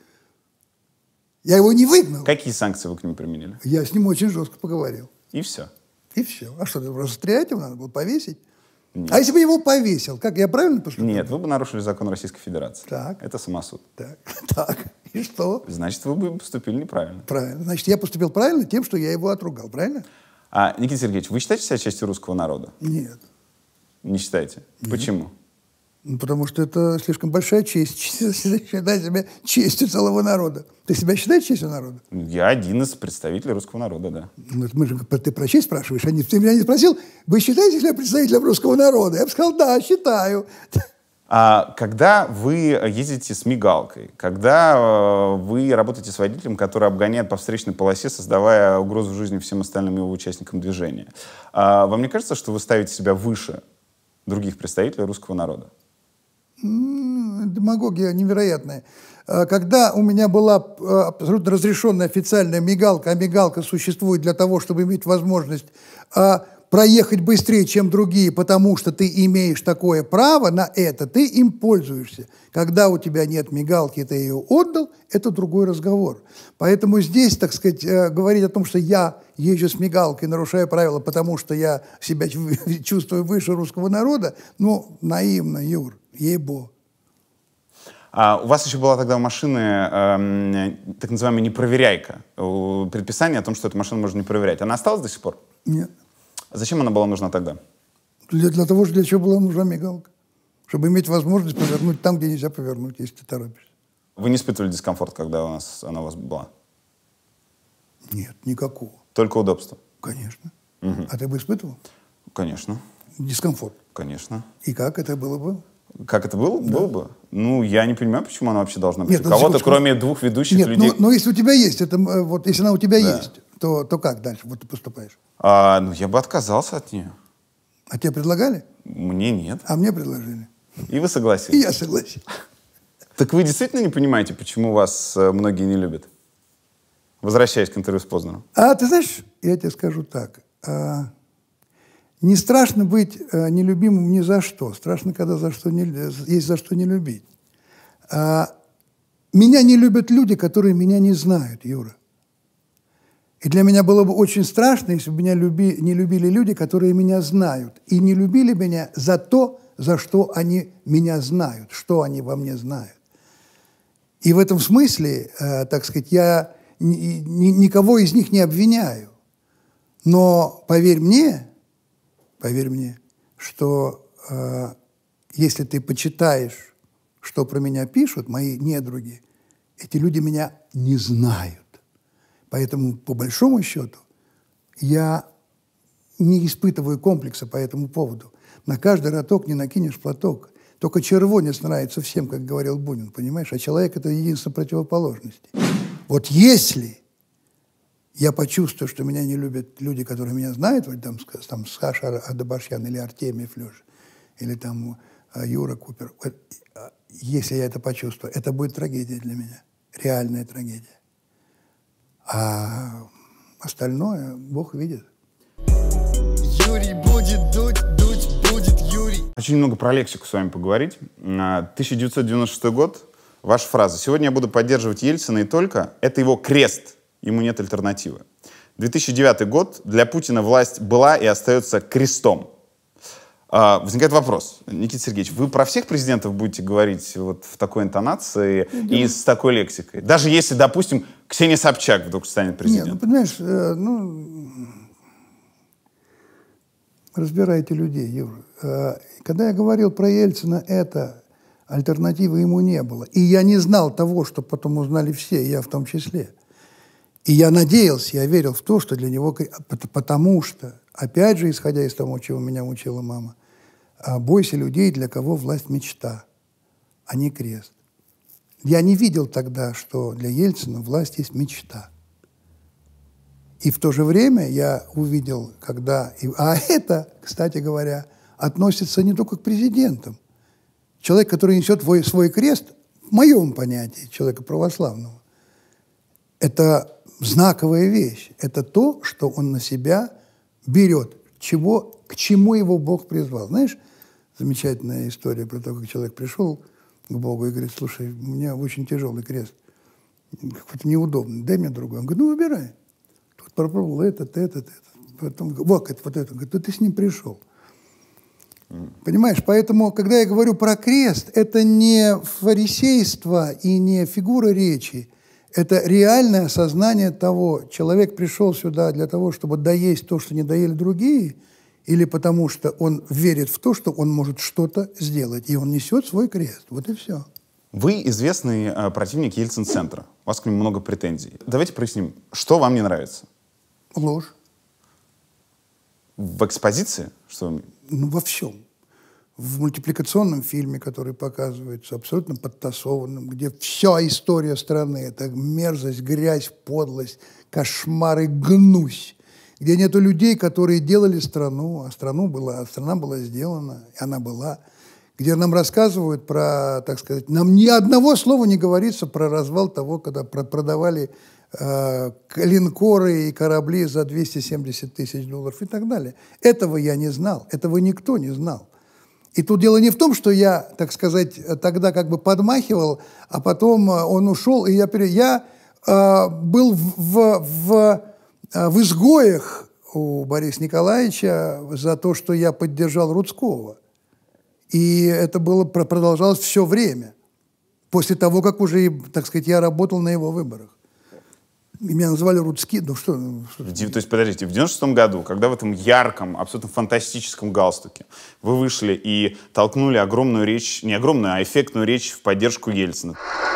Я его не выгнал. Какие санкции вы к нему применили? Я с ним очень жестко поговорил. И все? И все. А что, просто стрелять его надо было, повесить? Нет. А если бы его повесил, как я правильно поступил? Нет, вы бы нарушили закон Российской Федерации. Так. Это самосуд. Так. так. И что? Значит, вы бы поступили неправильно. Правильно. Значит, я поступил правильно тем, что я его отругал, правильно? А, Никита Сергеевич, вы считаете себя частью русского народа? Нет. Не считаете? Нет. Почему? Потому что это слишком большая честь. Считать себя честью целого народа. Ты себя считаешь честью народа? Я один из представителей русского народа, да. Ну, мы же, ты про честь спрашиваешь, а не, ты меня не спросил, вы считаете себя представителем русского народа? Я бы сказал, да, считаю. А когда вы ездите с мигалкой, когда э, вы работаете с водителем, который обгоняет по встречной полосе, создавая угрозу жизни всем остальным его участникам движения, а вам не кажется, что вы ставите себя выше других представителей русского народа? демагогия невероятная. Э, когда у меня была э, абсолютно разрешенная официальная мигалка, а мигалка существует для того, чтобы иметь возможность э, проехать быстрее, чем другие, потому что ты имеешь такое право на это, ты им пользуешься. Когда у тебя нет мигалки, ты ее отдал, это другой разговор. Поэтому здесь, так сказать, говорить о том, что я езжу с мигалкой, нарушаю правила, потому что я себя чувствую выше русского народа, ну, наивно, Юр. Ей-богу. А у вас еще была тогда у машины э, эм, так называемая непроверяйка, предписание о том, что эту машину можно не проверять. Она осталась до сих пор? Нет. А зачем она была нужна тогда? Для, для того, для чего была нужна мигалка. Чтобы иметь возможность повернуть там, где нельзя повернуть, если ты торопишься. Вы не испытывали дискомфорт, когда у нас, она у вас была? Нет, никакого. Только удобство? Конечно. Угу. А ты бы испытывал? Конечно. Дискомфорт? Конечно. И как это было бы? Как это было? Да. Было бы? Ну, я не понимаю, почему она вообще должна быть Нет, у ну, кого-то, кроме двух ведущих Нет, ну, людей. Ну, ну, если у тебя есть, это, э, вот, если она у тебя да. есть, то, то как дальше вот ты поступаешь? А, ну, я бы отказался от нее. А тебе предлагали? Мне нет. А мне предложили. И вы согласились? И я согласен. Так вы действительно не понимаете, почему вас э, многие не любят? Возвращаясь к интервью с Познером. А ты знаешь, я тебе скажу так. А, не страшно быть э, нелюбимым ни за что. Страшно, когда за что не, есть за что не любить. А, меня не любят люди, которые меня не знают, Юра. И для меня было бы очень страшно, если бы меня люби, не любили люди, которые меня знают. И не любили меня за то, за что они меня знают, что они во мне знают. И в этом смысле, э, так сказать, я ни, ни, никого из них не обвиняю. Но, поверь мне, поверь мне, что э, если ты почитаешь, что про меня пишут мои недруги, эти люди меня не знают. Поэтому, по большому счету, я не испытываю комплекса по этому поводу. На каждый роток не накинешь платок. Только червонец нравится всем, как говорил Бунин, понимаешь? А человек – это единственная противоположность. Вот если я почувствую, что меня не любят люди, которые меня знают, вот там, там Саша Адабашьян или Артемьев Леша, или там а, Юра Купер. Вот, а, если я это почувствую, это будет трагедия для меня, реальная трагедия. А остальное Бог видит. Юрий будет дуть, дуть будет Юрий. Хочу немного про лексику с вами поговорить. 1996 а, год. Ваша фраза. Сегодня я буду поддерживать Ельцина и только это его крест – ему нет альтернативы. 2009 год для Путина власть была и остается крестом. А, возникает вопрос, Никита Сергеевич, вы про всех президентов будете говорить вот в такой интонации да. и с такой лексикой? Даже если, допустим, Ксения Собчак вдруг станет ну, президентом? Нет, ну, понимаешь, э, ну, разбирайте людей, Юра. Э, когда я говорил про Ельцина, это альтернативы ему не было. И я не знал того, что потом узнали все, я в том числе. И я надеялся, я верил в то, что для него... А потому что, опять же, исходя из того, чего меня учила мама, а, бойся людей, для кого власть мечта, а не крест. Я не видел тогда, что для Ельцина власть есть мечта. И в то же время я увидел, когда... А это, кстати говоря, относится не только к президентам. Человек, который несет свой, свой крест, в моем понятии, человека православного, это знаковая вещь. Это то, что он на себя берет, чего, к чему его Бог призвал. Знаешь, замечательная история про то, как человек пришел к Богу и говорит, слушай, у меня очень тяжелый крест, какой-то неудобный, дай мне другой. Он говорит, ну выбирай. Тут попробовал этот, этот, этот. Потом, вот, вот это. Он говорит, ну ты с ним пришел. Понимаешь, поэтому, когда я говорю про крест, это не фарисейство и не фигура речи – это реальное сознание того, человек пришел сюда для того, чтобы доесть то, что не доели другие, или потому что он верит в то, что он может что-то сделать, и он несет свой крест. Вот и все. Вы известный э, противник Ельцин-центра. У вас к нему много претензий. Давайте проясним, что вам не нравится? Ложь. В экспозиции? Что? Ну, во всем в мультипликационном фильме, который показывается, абсолютно подтасованным, где вся история страны – это мерзость, грязь, подлость, кошмары, гнусь, где нету людей, которые делали страну, а страну была, а страна была сделана, и она была, где нам рассказывают про, так сказать, нам ни одного слова не говорится про развал того, когда продавали э, линкоры и корабли за 270 тысяч долларов и так далее. Этого я не знал, этого никто не знал. И тут дело не в том, что я, так сказать, тогда как бы подмахивал, а потом э, он ушел, и я, пере... я э, был в, в, в, э, в изгоях у Бориса Николаевича за то, что я поддержал Рудского. И это было, продолжалось все время, после того, как уже, так сказать, я работал на его выборах. Меня называли Рудский, ну что... что то есть, подождите, в 96-м году, когда в этом ярком, абсолютно фантастическом галстуке вы вышли и толкнули огромную речь, не огромную, а эффектную речь в поддержку Ельцина.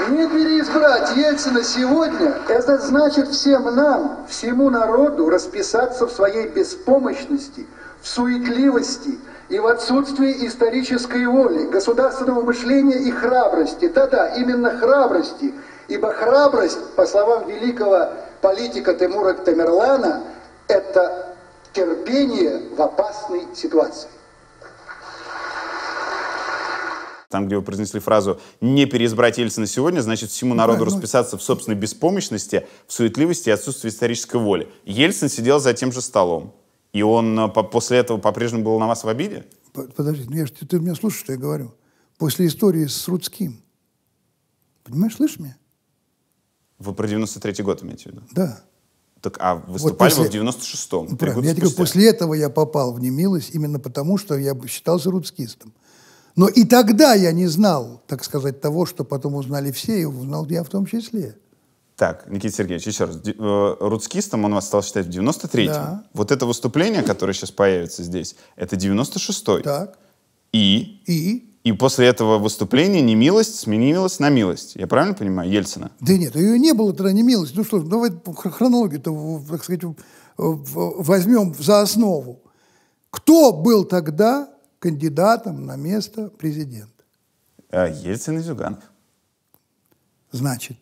Не переизбрать Ельцина сегодня, это значит всем нам, всему народу расписаться в своей беспомощности, в суетливости и в отсутствии исторической воли, государственного мышления и храбрости. Да-да, именно храбрости – Ибо храбрость, по словам великого политика Тимура Тамерлана, это терпение в опасной ситуации. там, где вы произнесли фразу «не переизбрать Ельцина сегодня», значит, всему народу ну. расписаться в собственной беспомощности, в суетливости и отсутствии исторической воли. Ельцин сидел за тем же столом, и он э, по после этого по-прежнему был на вас в обиде? Подожди, ну я же, ты, ты меня слушаешь, что я говорю. После истории с Рудским. Понимаешь, слышишь меня? Вы про 93-й год имеете в виду? Да. Так, а выступали вот после... вы в 96-м, ну, три года я говорю, после этого я попал в немилость именно потому, что я считался рудскистом. Но и тогда я не знал, так сказать, того, что потом узнали все, и узнал я в том числе. Так, Никита Сергеевич, еще раз. Э, рудскистом он вас стал считать в 93-м. Да. Вот это выступление, которое сейчас появится здесь, это 96-й. Так. И? И? И после этого выступления немилость сменилась на милость. Я правильно понимаю, Ельцина? Да нет, ее не было тогда немилость. Ну что, давай хронологию-то, так сказать, возьмем за основу. Кто был тогда кандидатом на место президента? А, Ельцин и Зюганов. Значит,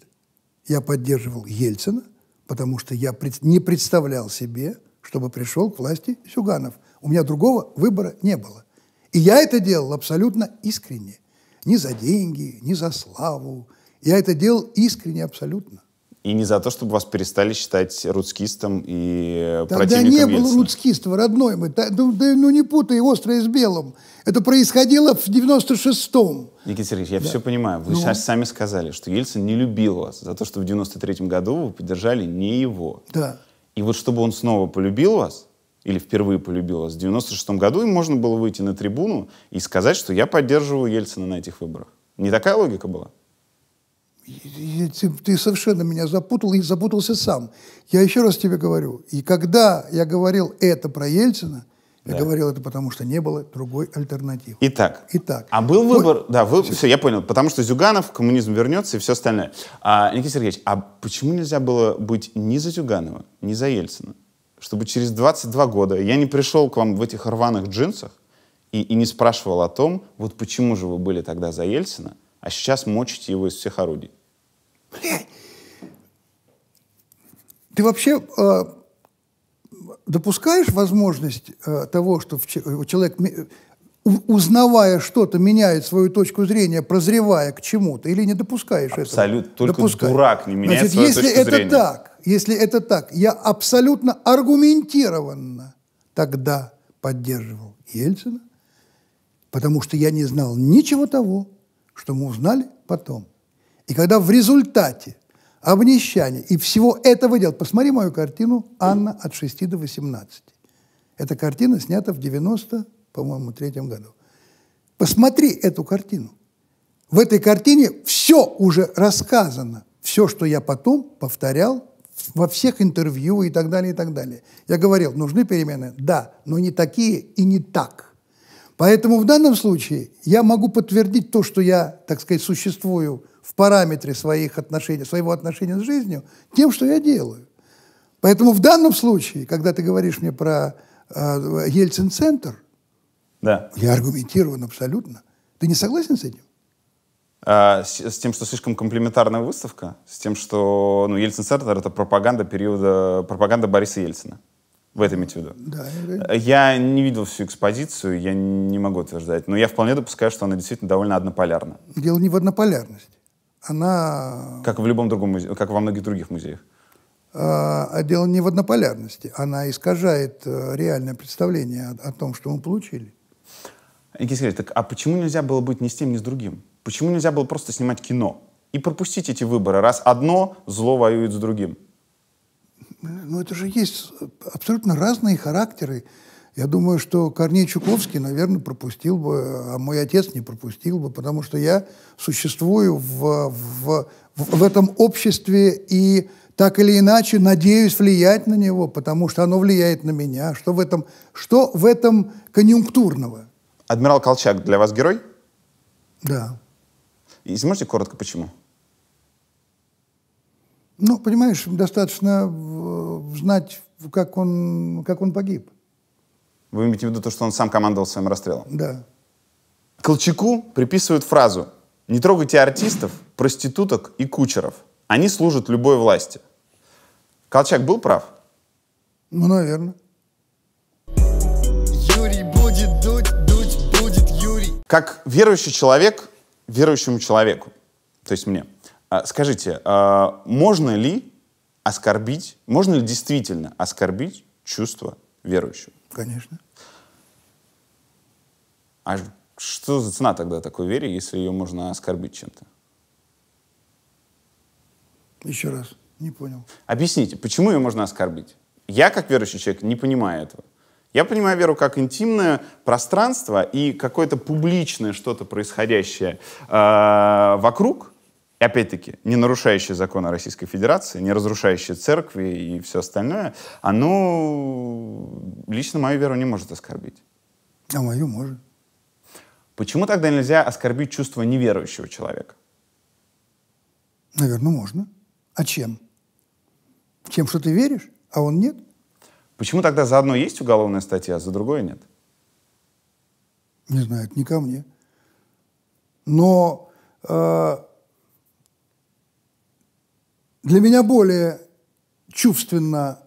я поддерживал Ельцина, потому что я не представлял себе, чтобы пришел к власти Зюганов. У меня другого выбора не было. И я это делал абсолютно искренне. Не за деньги, не за славу. Я это делал искренне абсолютно. И не за то, чтобы вас перестали считать рудскистом и Тогда противником Тогда не Ельцина. было рудскиства, родной мой. ну, да, ну не путай острое с белым. Это происходило в 96-м. Никита Сергеевич, я да. все понимаю. Вы ну. сейчас сами сказали, что Ельцин не любил вас за то, что в 93-м году вы поддержали не его. Да. И вот чтобы он снова полюбил вас, или впервые полюбила, в 96 году им можно было выйти на трибуну и сказать, что я поддерживаю Ельцина на этих выборах. Не такая логика была? Ты, ты совершенно меня запутал и запутался сам. Я еще раз тебе говорю, и когда я говорил это про Ельцина, я говорил это потому, что не было другой альтернативы. Итак. Итак. А был выбор, Ой. да, вы, все. все, я понял, потому что Зюганов, коммунизм вернется и все остальное. А, Никита Сергеевич, а почему нельзя было быть ни за Зюганова, ни за Ельцина? чтобы через 22 года я не пришел к вам в этих рваных джинсах и, и не спрашивал о том, вот почему же вы были тогда за Ельцина, а сейчас мочите его из всех орудий. Ты вообще э, допускаешь возможность э, того, что в, э, человек, узнавая что-то, меняет свою точку зрения, прозревая к чему-то, или не допускаешь Абсолют, этого? Абсолютно. Только допускаешь. дурак не меняет Значит, свою если точку это зрения. так, если это так, я абсолютно аргументированно тогда поддерживал Ельцина, потому что я не знал ничего того, что мы узнали потом. И когда в результате обнищания и всего этого дела... Посмотри мою картину «Анна от 6 до 18». Эта картина снята в 90, по-моему, третьем году. Посмотри эту картину. В этой картине все уже рассказано. Все, что я потом повторял во всех интервью и так далее, и так далее. Я говорил, нужны перемены? Да, но не такие и не так. Поэтому в данном случае я могу подтвердить то, что я, так сказать, существую в параметре своих отношений, своего отношения с жизнью, тем, что я делаю. Поэтому в данном случае, когда ты говоришь мне про э, Ельцин-центр, да. я аргументирован абсолютно. Ты не согласен с этим? А, с тем, что слишком комплементарная выставка, с тем, что ну, Ельцин Центр — это пропаганда периода, пропаганда Бориса Ельцина. В этом имеете в виду? Да. Э, я не видел всю экспозицию, я не могу утверждать, но я вполне допускаю, что она действительно довольно однополярна. Дело не в однополярности. Она... Как в любом другом музее, как во многих других музеях. А, а дело не в однополярности. Она искажает э, реальное представление о, о том, что мы получили. Никита Сергеевич, так а почему нельзя было быть ни с тем, ни с другим? Почему нельзя было просто снимать кино и пропустить эти выборы, раз одно зло воюет с другим? Ну, это же есть абсолютно разные характеры. Я думаю, что Корней Чуковский, наверное, пропустил бы, а мой отец не пропустил бы, потому что я существую в, в, в этом обществе и так или иначе надеюсь влиять на него, потому что оно влияет на меня. Что в этом, что в этом конъюнктурного? Адмирал Колчак для вас герой? Да. И сможете коротко, почему? Ну, понимаешь, достаточно знать, как он, как он погиб. Вы имеете в виду то, что он сам командовал своим расстрелом? Да. Колчаку приписывают фразу «Не трогайте артистов, проституток и кучеров. Они служат любой власти». Колчак был прав? Ну, наверное. Юрий будет дуть, дуть будет Юрий. Как верующий человек, верующему человеку, то есть мне. А, скажите, а, можно ли оскорбить, можно ли действительно оскорбить чувство верующего? Конечно. А что за цена тогда такой вере, если ее можно оскорбить чем-то? Еще раз, не понял. Объясните, почему ее можно оскорбить? Я, как верующий человек, не понимаю этого. Я понимаю веру как интимное пространство и какое-то публичное что-то происходящее э, вокруг, и опять-таки, не нарушающее законы Российской Федерации, не разрушающее церкви и все остальное, оно лично мою веру не может оскорбить. А мою может. Почему тогда нельзя оскорбить чувство неверующего человека? Наверное, можно. А чем? Чем, что ты веришь, а он нет? Почему тогда за одно есть уголовная статья, а за другое нет? Не знаю, это не ко мне. Но э, для меня более чувственно,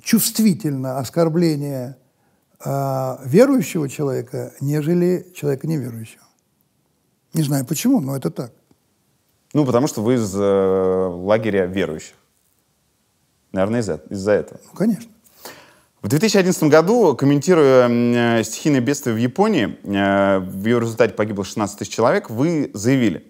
чувствительно оскорбление э, верующего человека, нежели человека неверующего. Не знаю почему, но это так. Ну, потому что вы из э, лагеря верующих. Наверное, из-за из этого. Ну, конечно. В 2011 году, комментируя э, стихийное бедствие в Японии, э, в ее результате погибло 16 тысяч человек, вы заявили,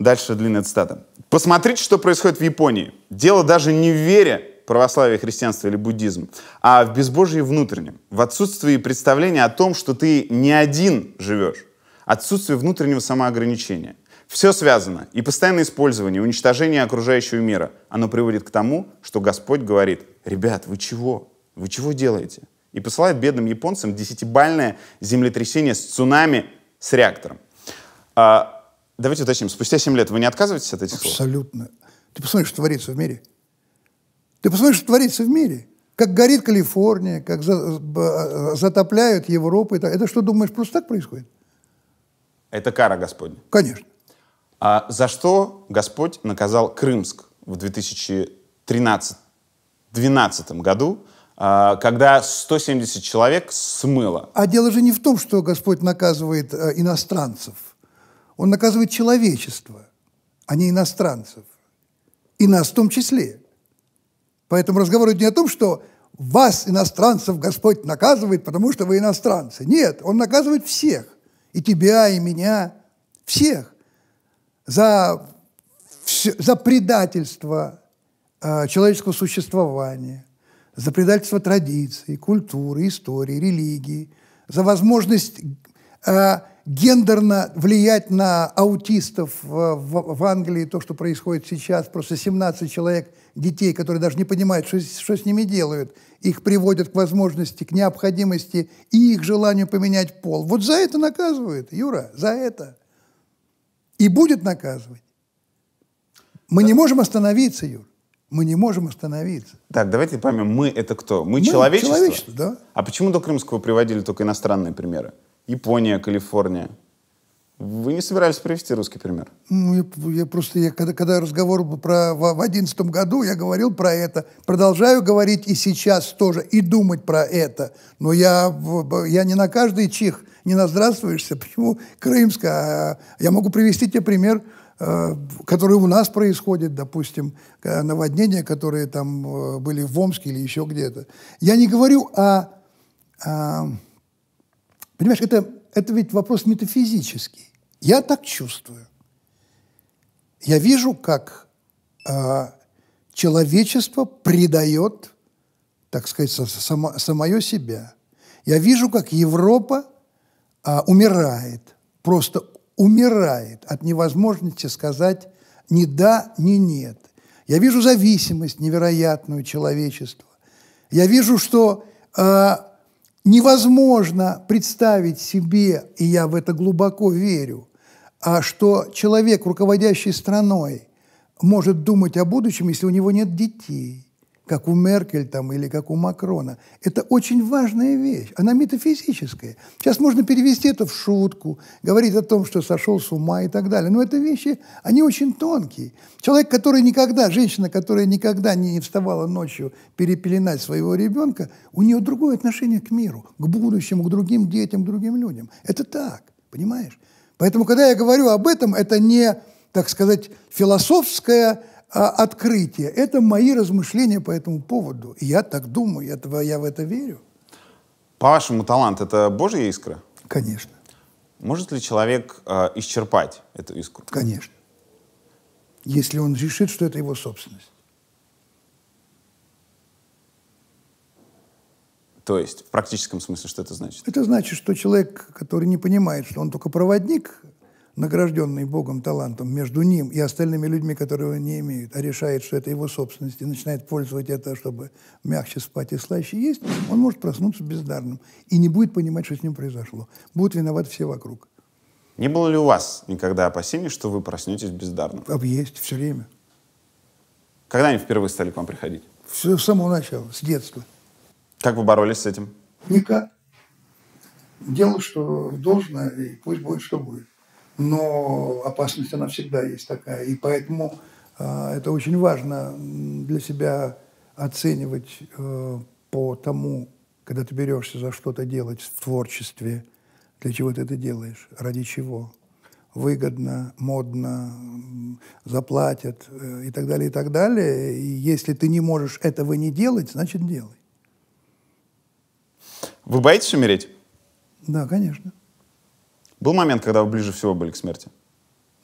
дальше длинная цитата, «Посмотрите, что происходит в Японии. Дело даже не в вере, православие, христианство или буддизм, а в безбожии внутреннем, в отсутствии представления о том, что ты не один живешь, отсутствие внутреннего самоограничения – все связано. И постоянное использование, уничтожение окружающего мира. Оно приводит к тому, что Господь говорит, ребят, вы чего? Вы чего делаете? И посылает бедным японцам десятибальное землетрясение с цунами с реактором. А, давайте уточним, спустя 7 лет вы не отказываетесь от этих Абсолютно. слов? Абсолютно. Ты посмотри, что творится в мире. Ты посмотри, что творится в мире. Как горит Калифорния, как за, а, затопляют Европу. Это что, думаешь, просто так происходит? Это кара Господня. Конечно. А за что Господь наказал Крымск в 2012 году, а, когда 170 человек смыло. А дело же не в том, что Господь наказывает э, иностранцев. Он наказывает человечество, а не иностранцев. И нас в том числе. Поэтому разговор идет не о том, что вас, иностранцев, Господь наказывает, потому что вы иностранцы. Нет, Он наказывает всех. И тебя, и меня. Всех за, за предательство э, человеческого существования, за предательство традиций, культуры, истории, религии, за возможность э, гендерно влиять на аутистов в, в Англии, то, что происходит сейчас, просто 17 человек, детей, которые даже не понимают, что, что с ними делают, их приводят к возможности, к необходимости и их желанию поменять пол. Вот за это наказывают, Юра, за это и будет наказывать. Мы не можем остановиться, Юр. Мы не можем остановиться. Так, давайте поймем, мы это кто? Мы, мы человечество? человечество, да. А почему до Крымского приводили только иностранные примеры? Япония, Калифорния. Вы не собирались привести русский пример? Ну, я, я просто, я, когда, когда разговор был про, в 2011 году, я говорил про это. Продолжаю говорить и сейчас тоже, и думать про это. Но я, я не на каждый чих не наздравствуешься. Почему крымская? А, я могу привести тебе пример, э, который у нас происходит, допустим, э, наводнения, которые там э, были в Омске или еще где-то. Я не говорю о... о понимаешь, это, это ведь вопрос метафизический. Я так чувствую. Я вижу, как э, человечество предает, так сказать, само, самое себя. Я вижу, как Европа а, умирает, просто умирает от невозможности сказать ни да, ни нет. Я вижу зависимость невероятную человечества. Я вижу, что э, невозможно представить себе, и я в это глубоко верю, э, что человек, руководящий страной, может думать о будущем, если у него нет детей как у Меркель там, или как у Макрона. Это очень важная вещь, она метафизическая. Сейчас можно перевести это в шутку, говорить о том, что сошел с ума и так далее. Но это вещи, они очень тонкие. Человек, который никогда, женщина, которая никогда не вставала ночью перепеленать своего ребенка, у нее другое отношение к миру, к будущему, к другим детям, к другим людям. Это так, понимаешь? Поэтому, когда я говорю об этом, это не, так сказать, философская а, открытие. Это мои размышления по этому поводу. я так думаю, я, я в это верю. По-вашему, талант — это Божья искра? Конечно. Может ли человек э, исчерпать эту искру? Конечно. Если он решит, что это его собственность. То есть, в практическом смысле, что это значит? Это значит, что человек, который не понимает, что он только проводник награжденный Богом талантом между ним и остальными людьми, которые его не имеют, а решает, что это его собственность, и начинает пользовать это, чтобы мягче спать и слаще есть, он может проснуться бездарным и не будет понимать, что с ним произошло. Будут виноваты все вокруг. Не было ли у вас никогда опасений, что вы проснетесь бездарным? А есть, все время. Когда они впервые стали к вам приходить? Все с самого начала, с детства. Как вы боролись с этим? Никак. Делал, что должно, и пусть будет, что будет но опасность она всегда есть такая. И поэтому э, это очень важно для себя оценивать э, по тому, когда ты берешься за что-то делать в творчестве, для чего ты это делаешь, ради чего. Выгодно, модно, заплатят э, и так далее, и так далее. И если ты не можешь этого не делать, значит делай. Вы боитесь умереть? Да, конечно. Был момент, когда вы ближе всего были к смерти?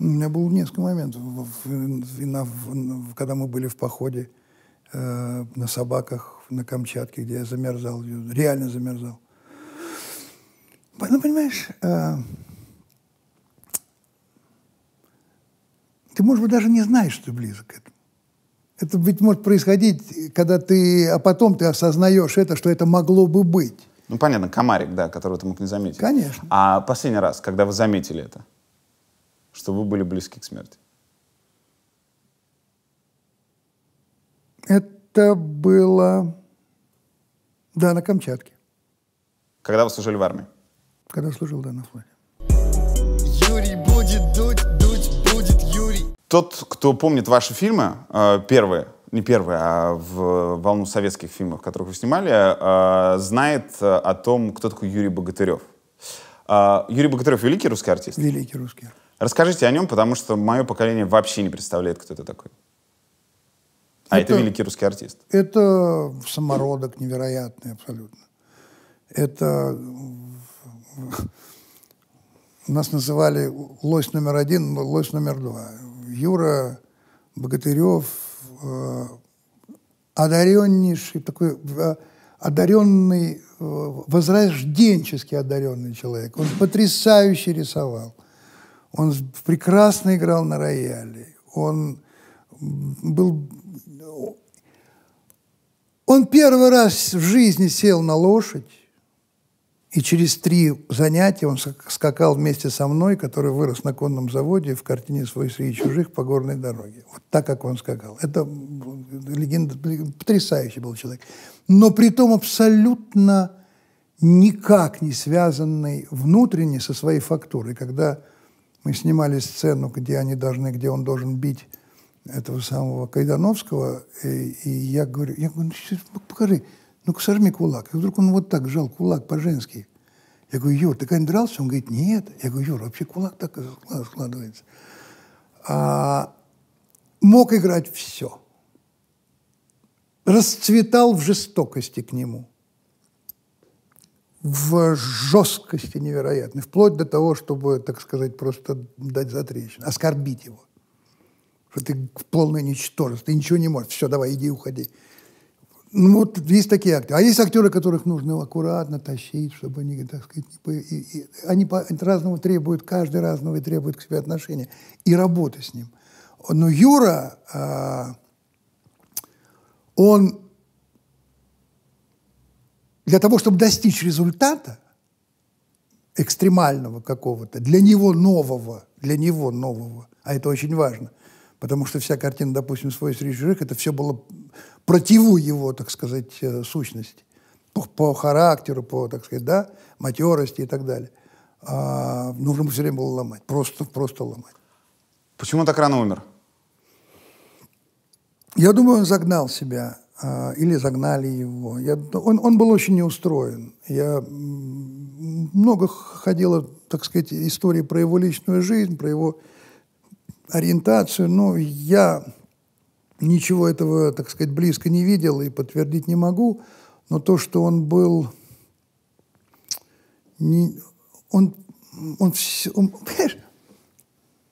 У меня было несколько моментов. В, в, на, в, когда мы были в походе э, на собаках на Камчатке, где я замерзал, реально замерзал. Ну, понимаешь, э, ты, может быть, даже не знаешь, что ты близок к этому. Это ведь может происходить, когда ты, а потом ты осознаешь это, что это могло бы быть. Ну, понятно, комарик, да, которого ты мог не заметить. Конечно. А последний раз, когда вы заметили это, что вы были близки к смерти? Это было... Да, на Камчатке. Когда вы служили в армии? Когда служил, да, на флоте. Юрий будет дуть, дуть будет Юрий. Тот, кто помнит ваши фильмы, э, первые, не первый, а в волну советских фильмов, которых вы снимали, э, знает э, о том, кто такой Юрий Богатырев. Э, Юрий Богатырев — великий русский артист? Великий русский. артист. Расскажите о нем, потому что мое поколение вообще не представляет, кто это такой. А это, это великий русский артист. Это самородок невероятный абсолютно. Это нас называли лось номер один, лось номер два. Юра Богатырев Э, одареннейший, такой э, одаренный, э, возрожденчески одаренный человек. Он потрясающе рисовал. Он прекрасно играл на рояле. Он был... Он первый раз в жизни сел на лошадь и через три занятия он скакал вместе со мной, который вырос на конном заводе в картине «Свой среди чужих» по горной дороге. Вот так, как он скакал. Это э, легенда, э, потрясающий был человек. Но при том абсолютно никак не связанный внутренне со своей фактурой. Когда мы снимали сцену, где они должны, где он должен бить этого самого Кайдановского, и, э, и я говорю, я говорю, ну, ну покажи, ну-ка сожми кулак. И вдруг он вот так сжал кулак по-женски. Я говорю, Юр, ты когда-нибудь дрался? Он говорит, нет. Я говорю, Юр, вообще кулак так складывается. А, мог играть все. Расцветал в жестокости к нему. В жесткости невероятной. Вплоть до того, чтобы, так сказать, просто дать затрещину. Оскорбить его. Что ты полное ничтожество, ты ничего не можешь. Все, давай, иди, уходи. Ну, вот есть такие актеры. А есть актеры, которых нужно аккуратно тащить, чтобы они, так сказать, не и, и, они по, разному требуют, каждый разного требует к себе отношения и работы с ним. Но Юра, а, он для того, чтобы достичь результата экстремального какого-то, для него нового, для него нового, а это очень важно, потому что вся картина, допустим, «Свой среди это все было противу его, так сказать, э, сущности, по, по характеру, по, так сказать, да, матерости и так далее. А, нужно ему все время было ломать, просто, просто ломать. Почему он так рано умер? Я думаю, он загнал себя а, или загнали его. Я, он, он был очень неустроен. Я много ходила, так сказать, истории про его личную жизнь, про его ориентацию, но я Ничего этого, так сказать, близко не видел и подтвердить не могу, но то, что он был... Не, он, он, все, он,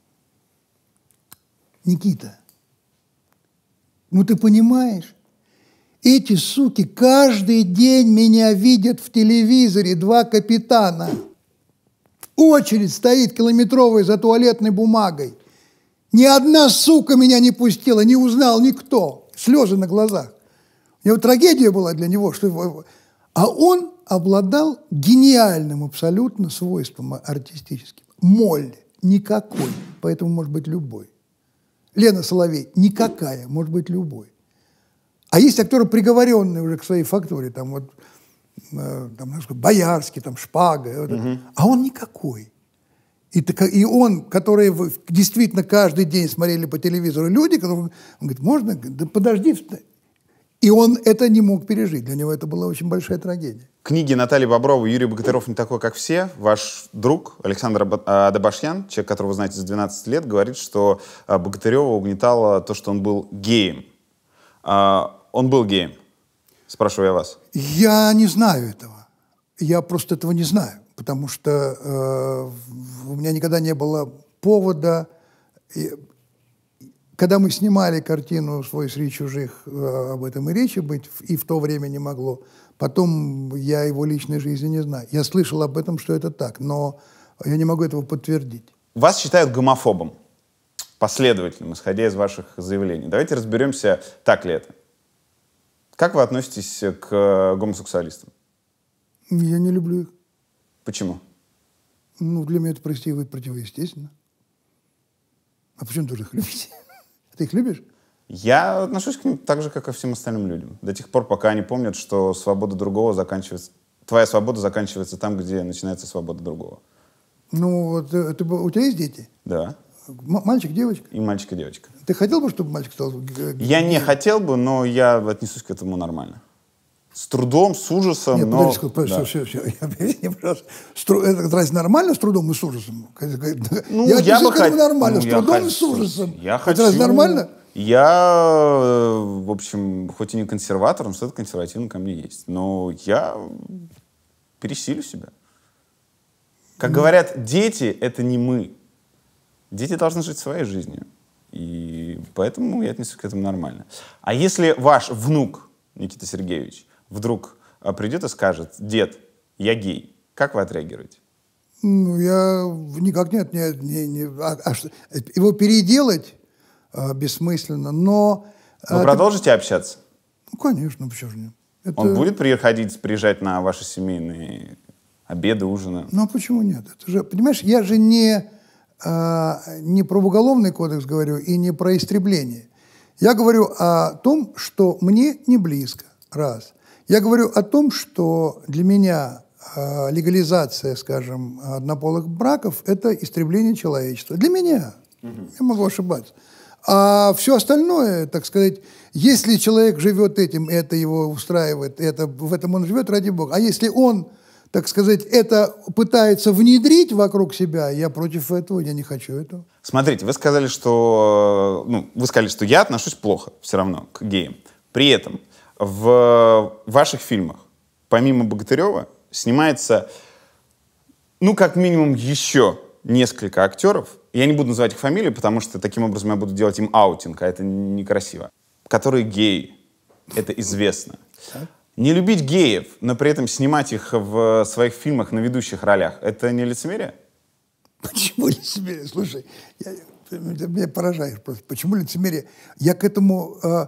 Никита, ну ты понимаешь, эти суки каждый день меня видят в телевизоре, два капитана. Очередь стоит километровой за туалетной бумагой. Ни одна сука меня не пустила, не узнал никто. Слезы на глазах. У него трагедия была для него, что... А он обладал гениальным абсолютно свойством артистическим. Моль никакой, поэтому может быть любой. Лена Соловей никакая, может быть любой. А есть актеры, приговоренные уже к своей фактуре, там вот э, там, ну, Боярский, там Шпага, угу. а он никакой. И, и он, которые действительно каждый день смотрели по телевизору люди, которые, он говорит, можно? Да подожди. И он это не мог пережить. Для него это была очень большая трагедия. Книги Натальи Боброва «Юрий Богатырев не такой, как все». Ваш друг Александр а, Адабашьян, человек, которого вы знаете с 12 лет, говорит, что а, Богатырева угнетало то, что он был геем. А, он был геем? Спрашиваю я вас. Я не знаю этого. Я просто этого не знаю потому что э, у меня никогда не было повода. И, когда мы снимали картину «Свой среди чужих», э, об этом и речи быть и в то время не могло. Потом я его личной жизни не знаю. Я слышал об этом, что это так, но я не могу этого подтвердить. Вас считают гомофобом, последовательным, исходя из ваших заявлений. Давайте разберемся, так ли это. Как вы относитесь к э, гомосексуалистам? Я не люблю их. Почему? Ну, для меня это, прости, вы противоестественно. А почему ты их любишь? Ты их любишь? Я отношусь к ним так же, как и всем остальным людям. До тех пор, пока они помнят, что свобода другого заканчивается... Твоя свобода заканчивается там, где начинается свобода другого. Ну, вот э, ты, у тебя есть дети? Да. Мальчик, девочка? И мальчик, и девочка. Ты хотел бы, чтобы мальчик стал... Э, я не э, хотел бы, но я отнесусь к этому нормально. С трудом, с ужасом, Нет, но... Подожди, подожди, да. все, все, все, я Это разве нормально с трудом и с ужасом? Ну, я, я бы хотел... нормально, ну, с трудом хочу... и с ужасом. Я хочу... Это разве нормально? Я, в общем, хоть и не консерватор, но что-то консервативно ко мне есть. Но я пересилю себя. Как mm. говорят, дети — это не мы. Дети должны жить своей жизнью. И поэтому я отнесусь к этому нормально. А если ваш внук, Никита Сергеевич, вдруг а, придет и скажет, дед, я гей, как вы отреагируете? Ну, я никак нет, не, не, не а, а, его переделать а, бессмысленно, но... Вы а, продолжите это... общаться? Ну, конечно, почему же нет. Это... Он будет приходить, приезжать на ваши семейные обеды, ужины? Ну, а почему нет? Это же, понимаешь, я же не, а, не про уголовный кодекс говорю и не про истребление. Я говорю о том, что мне не близко, раз – я говорю о том, что для меня э, легализация, скажем, однополых браков – это истребление человечества. Для меня. Угу. Я могу ошибаться. А все остальное, так сказать, если человек живет этим, это его устраивает, это, в этом он живет, ради бога. А если он, так сказать, это пытается внедрить вокруг себя, я против этого, я не хочу этого. Смотрите, вы сказали, что... Э, ну, вы сказали, что я отношусь плохо все равно к геям. При этом – в ваших фильмах, помимо Богатырева, снимается, ну, как минимум, еще несколько актеров. Я не буду называть их фамилии, потому что таким образом я буду делать им аутинг, а это некрасиво. Которые геи. Это известно. Не любить геев, но при этом снимать их в своих фильмах на ведущих ролях, это не лицемерие? Почему лицемерие? Слушай, я, ты меня поражаешь просто. Почему лицемерие? Я к этому э,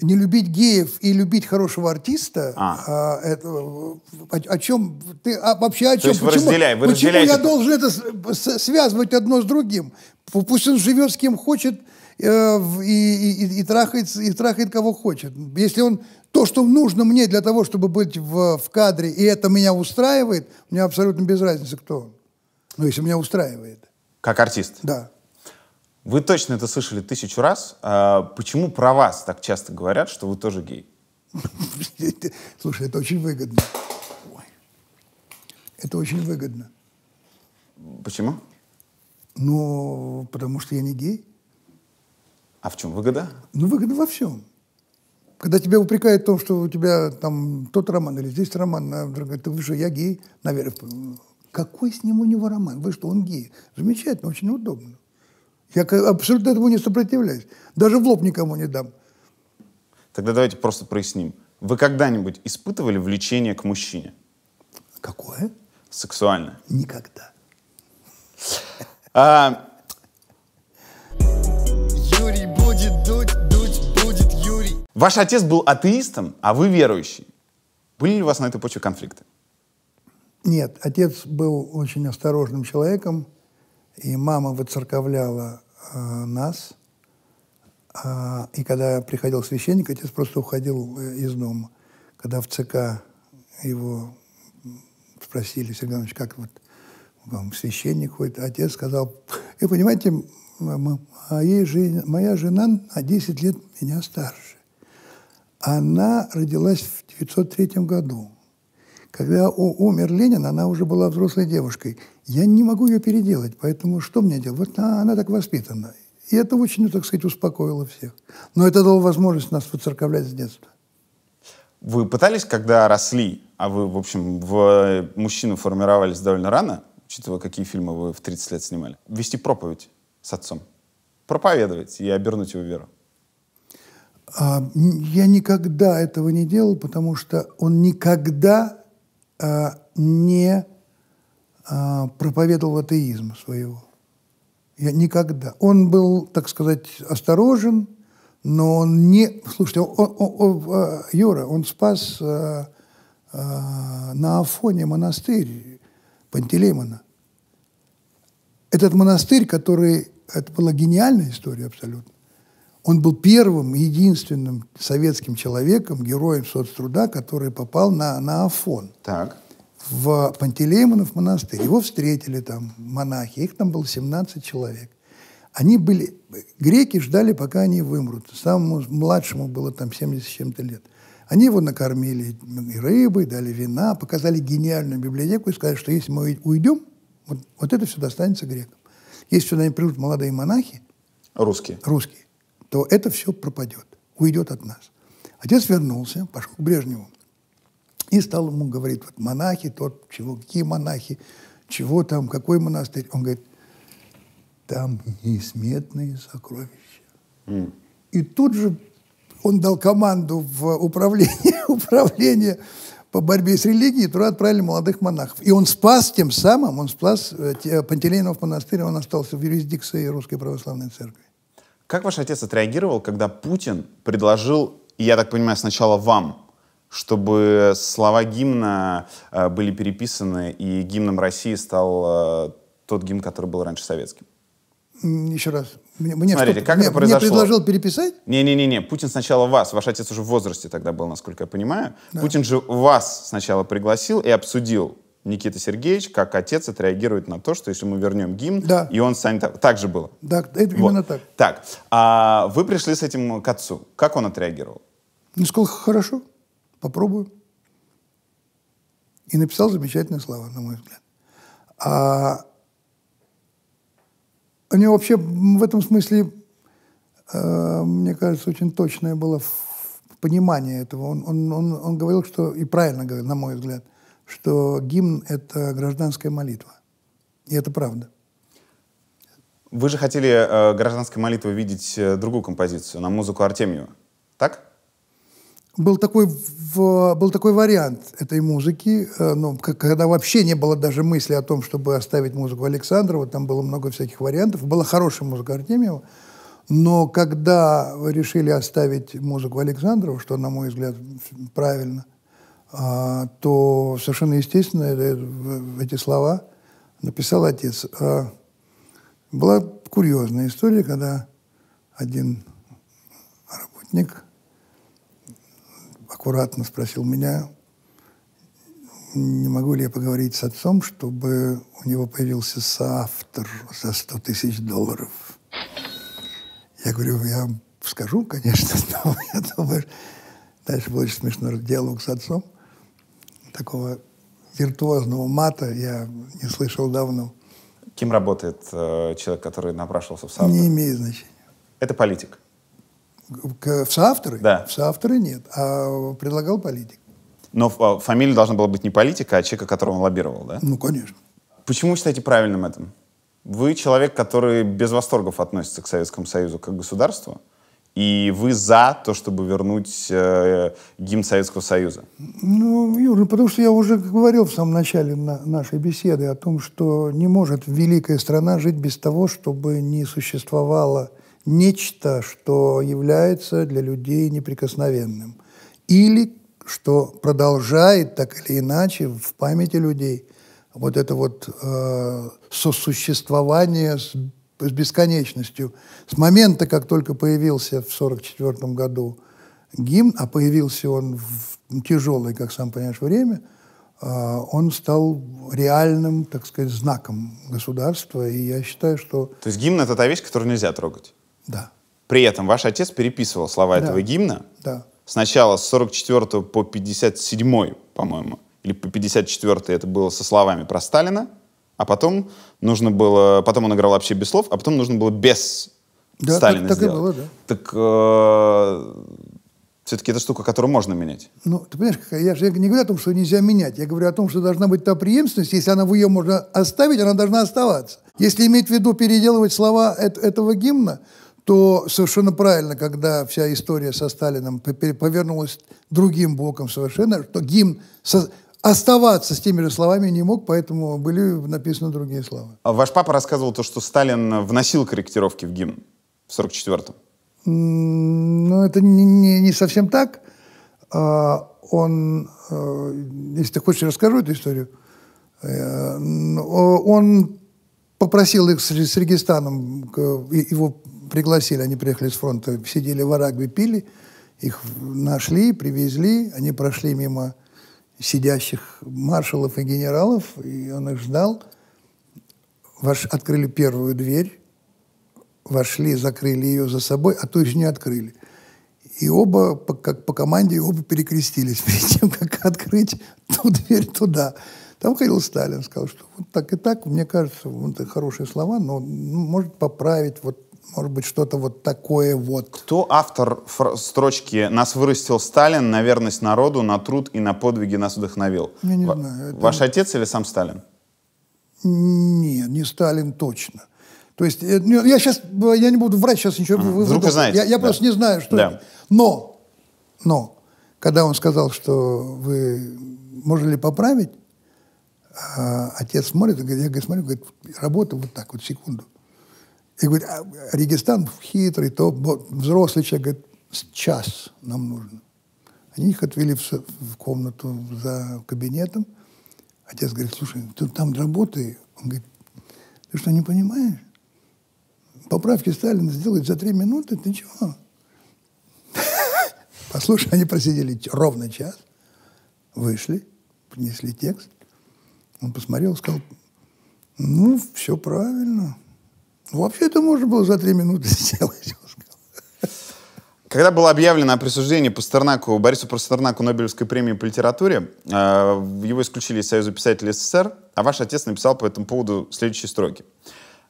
не любить геев и любить хорошего артиста, а. а это, о, о чем ты а, вообще о чем? То есть почему, вы разделяй, вы почему разделяете... я должен это связывать одно с другим? Пусть он живет с кем хочет э, и, и, и, и, трахает, и трахает кого хочет. Если он то, что нужно мне для того, чтобы быть в, в кадре, и это меня устраивает, мне абсолютно без разницы, кто он. Ну, если меня устраивает. Как артист? Да. Вы точно это слышали тысячу раз. А почему про вас так часто говорят, что вы тоже гей? Слушай, это очень выгодно. Ой. Это очень выгодно. Почему? Ну, потому что я не гей. А в чем выгода? Ну, выгода во всем. Когда тебя упрекают в том, что у тебя там тот роман или здесь роман, а говорит, ты что, я гей, наверное. Какой с ним у него роман? Вы что, он гей? Замечательно, очень удобно. Я абсолютно этому не сопротивляюсь. Даже в лоб никому не дам. Тогда давайте просто проясним. Вы когда-нибудь испытывали влечение к мужчине? Какое? Сексуальное. Никогда. А, Юрий будет дуть, дуть будет Юрий. Ваш отец был атеистом, а вы верующий. Были ли у вас на этой почве конфликты? Нет, отец был очень осторожным человеком и мама выцерковляла э, нас. А, и когда приходил священник, отец просто уходил э, из дома. Когда в ЦК его спросили, Сергей Иванович, как вот вам священник ходит, отец сказал, и понимаете, моей жена, моя жена на 10 лет меня старше. Она родилась в 1903 году. Когда умер Ленин, она уже была взрослой девушкой. Я не могу ее переделать, поэтому что мне делать? Вот она, она так воспитана. И это очень, ну, так сказать, успокоило всех. Но это дало возможность нас выцерковлять с детства. Вы пытались, когда росли, а вы, в общем, в э, мужчину формировались довольно рано, учитывая, какие фильмы вы в 30 лет снимали, вести проповедь с отцом? Проповедовать и обернуть его веру? А, я никогда этого не делал, потому что он никогда Э, не э, проповедовал атеизма своего. Я никогда. Он был, так сказать, осторожен, но он не... Слушайте, он, он, он, э, Юра, он спас э, э, на Афоне монастырь Пантелеймона. Этот монастырь, который... Это была гениальная история абсолютно. Он был первым и единственным советским человеком, героем соцтруда, который попал на, на Афон. Так. В Пантелеймонов монастырь. Его встретили там монахи, их там было 17 человек. Они были, греки ждали, пока они вымрут. Самому младшему было там 70 с чем-то лет. Они его накормили рыбой, дали вина, показали гениальную библиотеку и сказали, что если мы уйдем, вот, вот это все достанется грекам. Если сюда не придут молодые монахи... Русские. Русские то это все пропадет, уйдет от нас. Отец вернулся, пошел к Брежневу и стал ему говорить, вот монахи, тот, чего, какие монахи, чего там, какой монастырь. Он говорит, там несметные сокровища. Mm. И тут же он дал команду в управление, управление по борьбе с религией, туда отправили молодых монахов. И он спас тем самым, он спас э, Пантелейнов монастырь, он остался в юрисдикции Русской Православной Церкви. Как ваш отец отреагировал, когда Путин предложил, я так понимаю, сначала вам, чтобы слова гимна э, были переписаны, и гимном России стал э, тот гимн, который был раньше советским? Еще раз. Мне, мне Смотрите, как мне, это произошло? Мне предложил переписать? Не-не-не, Путин сначала вас, ваш отец уже в возрасте тогда был, насколько я понимаю. Да. Путин же вас сначала пригласил и обсудил Никита Сергеевич, как отец, отреагирует на то, что если мы вернем гимн, да. и он станет... Так же было? Да, это вот. именно так. Так, а вы пришли с этим к отцу. Как он отреагировал? Он ну, сказал, хорошо, попробую. И написал замечательные слова, на мой взгляд. А... У него вообще в этом смысле, э, мне кажется, очень точное было понимание этого. Он, он, он, он говорил, что и правильно говорил, на мой взгляд – что гимн — это гражданская молитва. И это правда. Вы же хотели э, гражданской молитвы видеть э, другую композицию, на музыку Артемию, так? Был такой, в, был такой вариант этой музыки, э, но ну, когда вообще не было даже мысли о том, чтобы оставить музыку Александрова, там было много всяких вариантов. Была хорошая музыка Артемьева, но когда решили оставить музыку Александрова, что, на мой взгляд, правильно – а, то совершенно естественно эти слова написал отец. А, была курьезная история, когда один работник аккуратно спросил меня, не могу ли я поговорить с отцом, чтобы у него появился соавтор за 100 тысяч долларов. Я говорю, я скажу, конечно, но я думаю, дальше будет смешно диалог с отцом – такого виртуозного мата я не слышал давно. Кем работает э, человек, который напрашивался в соавторы? Не имеет значения. Это политик? К, э, в соавторы? Да. В соавторы нет, а предлагал политик. Но а, фамилия должна была быть не политика, а человека, которого он лоббировал, да? Ну, конечно. Почему вы считаете правильным этим? Вы человек, который без восторгов относится к Советскому Союзу как государству. И вы за то, чтобы вернуть э, гимн Советского Союза? Ну, Юра, потому что я уже говорил в самом начале на нашей беседы о том, что не может великая страна жить без того, чтобы не существовало нечто, что является для людей неприкосновенным. Или что продолжает так или иначе в памяти людей вот это вот э, сосуществование с с бесконечностью. С момента, как только появился в 1944 году гимн, а появился он в тяжелое, как сам понимаешь, время, а, он стал реальным, так сказать, знаком государства. И я считаю, что... То есть гимн — это та вещь, которую нельзя трогать? Да. При этом ваш отец переписывал слова да. этого гимна? Да. Сначала с 44 по 57, по-моему, или по 54 это было со словами про Сталина? а потом нужно было... Потом он играл вообще без слов, а потом нужно было без да, Сталина так, так сделать. Так и было, да. Так э, все-таки это штука, которую можно менять. Ну, ты понимаешь, я же не говорю о том, что нельзя менять. Я говорю о том, что должна быть та преемственность. Если она в ее можно оставить, она должна оставаться. Если иметь в виду переделывать слова этого гимна, то совершенно правильно, когда вся история со Сталином повернулась другим боком совершенно, что гимн со оставаться с теми же словами не мог, поэтому были написаны другие слова. А ваш папа рассказывал то, что Сталин вносил корректировки в гимн в 44-м. Ну, это не, не, не совсем так. А, он, э, если ты хочешь, расскажу эту историю. Э, он попросил их с Регистаном, его пригласили, они приехали с фронта, сидели в Арагве, пили, их нашли, привезли, они прошли мимо сидящих маршалов и генералов, и он их ждал. Ваш, открыли первую дверь, вошли, закрыли ее за собой, а ту еще не открыли. И оба, по, как по команде, оба перекрестились перед тем, как открыть ту дверь туда. Там ходил Сталин, сказал, что вот так и так, мне кажется, это хорошие слова, но ну, может поправить, вот может быть, что-то вот такое вот. Кто автор строчки «Нас вырастил Сталин, на верность народу, на труд и на подвиги нас вдохновил»? Я не Ва знаю. Это... Ваш отец или сам Сталин? Нет, не Сталин точно. То есть, э, ну, я сейчас, я не буду врать сейчас ничего. Ага. Вдруг вы знаете. Я, я да. просто не знаю, что да. это. Но, но, когда он сказал, что вы можете поправить, а отец смотрит, и говорит, я говорю, смотрю, говорит, работа вот так вот, секунду. И говорит, а Регистан хитрый, то взрослый человек, говорит, час нам нужно. Они их отвели в, в комнату за кабинетом. Отец говорит, слушай, ты там работай. Он говорит, ты что, не понимаешь? Поправки Сталина сделают за три минуты, ты чего? Послушай, они просидели ровно час, вышли, принесли текст. Он посмотрел, сказал, ну, все правильно, Вообще это можно было за три минуты сделать. Когда было объявлено о присуждении Пастернаку, Борису Пастернаку Нобелевской премии по литературе, э, его исключили из Союза писателей СССР, а ваш отец написал по этому поводу следующие строки.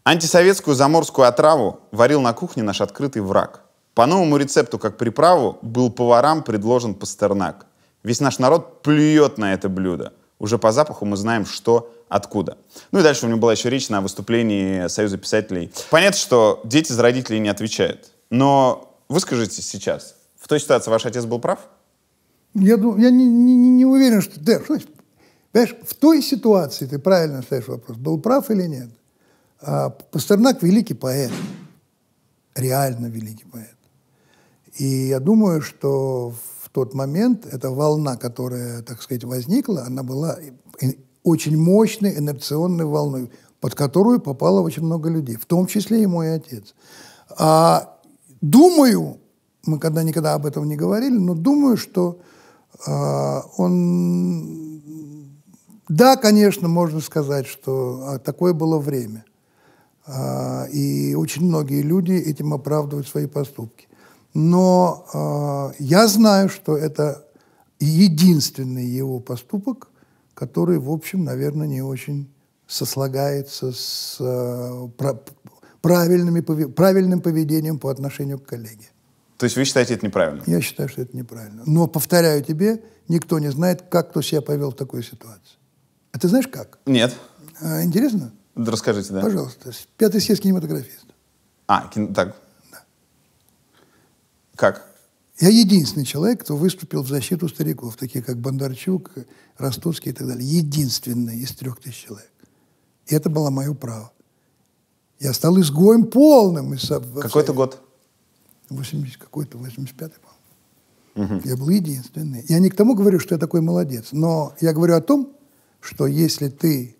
Антисоветскую заморскую отраву варил на кухне наш открытый враг. По новому рецепту, как приправу, был поварам предложен Пастернак. Весь наш народ плюет на это блюдо уже по запаху мы знаем, что откуда. Ну и дальше у него была еще речь на выступлении Союза писателей. Понятно, что дети за родителей не отвечают. Но выскажите сейчас, в той ситуации ваш отец был прав? Я, думаю, я не, не, не уверен, что... Да, что значит, понимаешь, в той ситуации, ты правильно ставишь вопрос, был прав или нет. А Пастернак великий поэт. Реально великий поэт. И я думаю, что тот момент эта волна, которая, так сказать, возникла, она была очень мощной инерционной волной, под которую попало очень много людей, в том числе и мой отец. А, думаю, мы когда никогда об этом не говорили, но думаю, что а, он... Да, конечно, можно сказать, что а, такое было время. А, и очень многие люди этим оправдывают свои поступки но э, я знаю, что это единственный его поступок, который, в общем, наверное, не очень сослагается с э, про, правильными, правильным поведением по отношению к коллеге. То есть вы считаете это неправильно? Я считаю, что это неправильно. Но, повторяю тебе, никто не знает, как кто себя повел в такой ситуации. А ты знаешь как? Нет. А, интересно? Да расскажите, да. Пожалуйста. Пятый съезд кинематографист. А, кино, так, как? Я единственный человек, кто выступил в защиту стариков, такие как Бондарчук, Ростоцкий и так далее. Единственный из трех тысяч человек. И это было мое право. Я стал изгоем полным. Из Какой-то год? 80 какой-то, 85-й, по-моему. Угу. Я был единственный. Я не к тому говорю, что я такой молодец, но я говорю о том, что если ты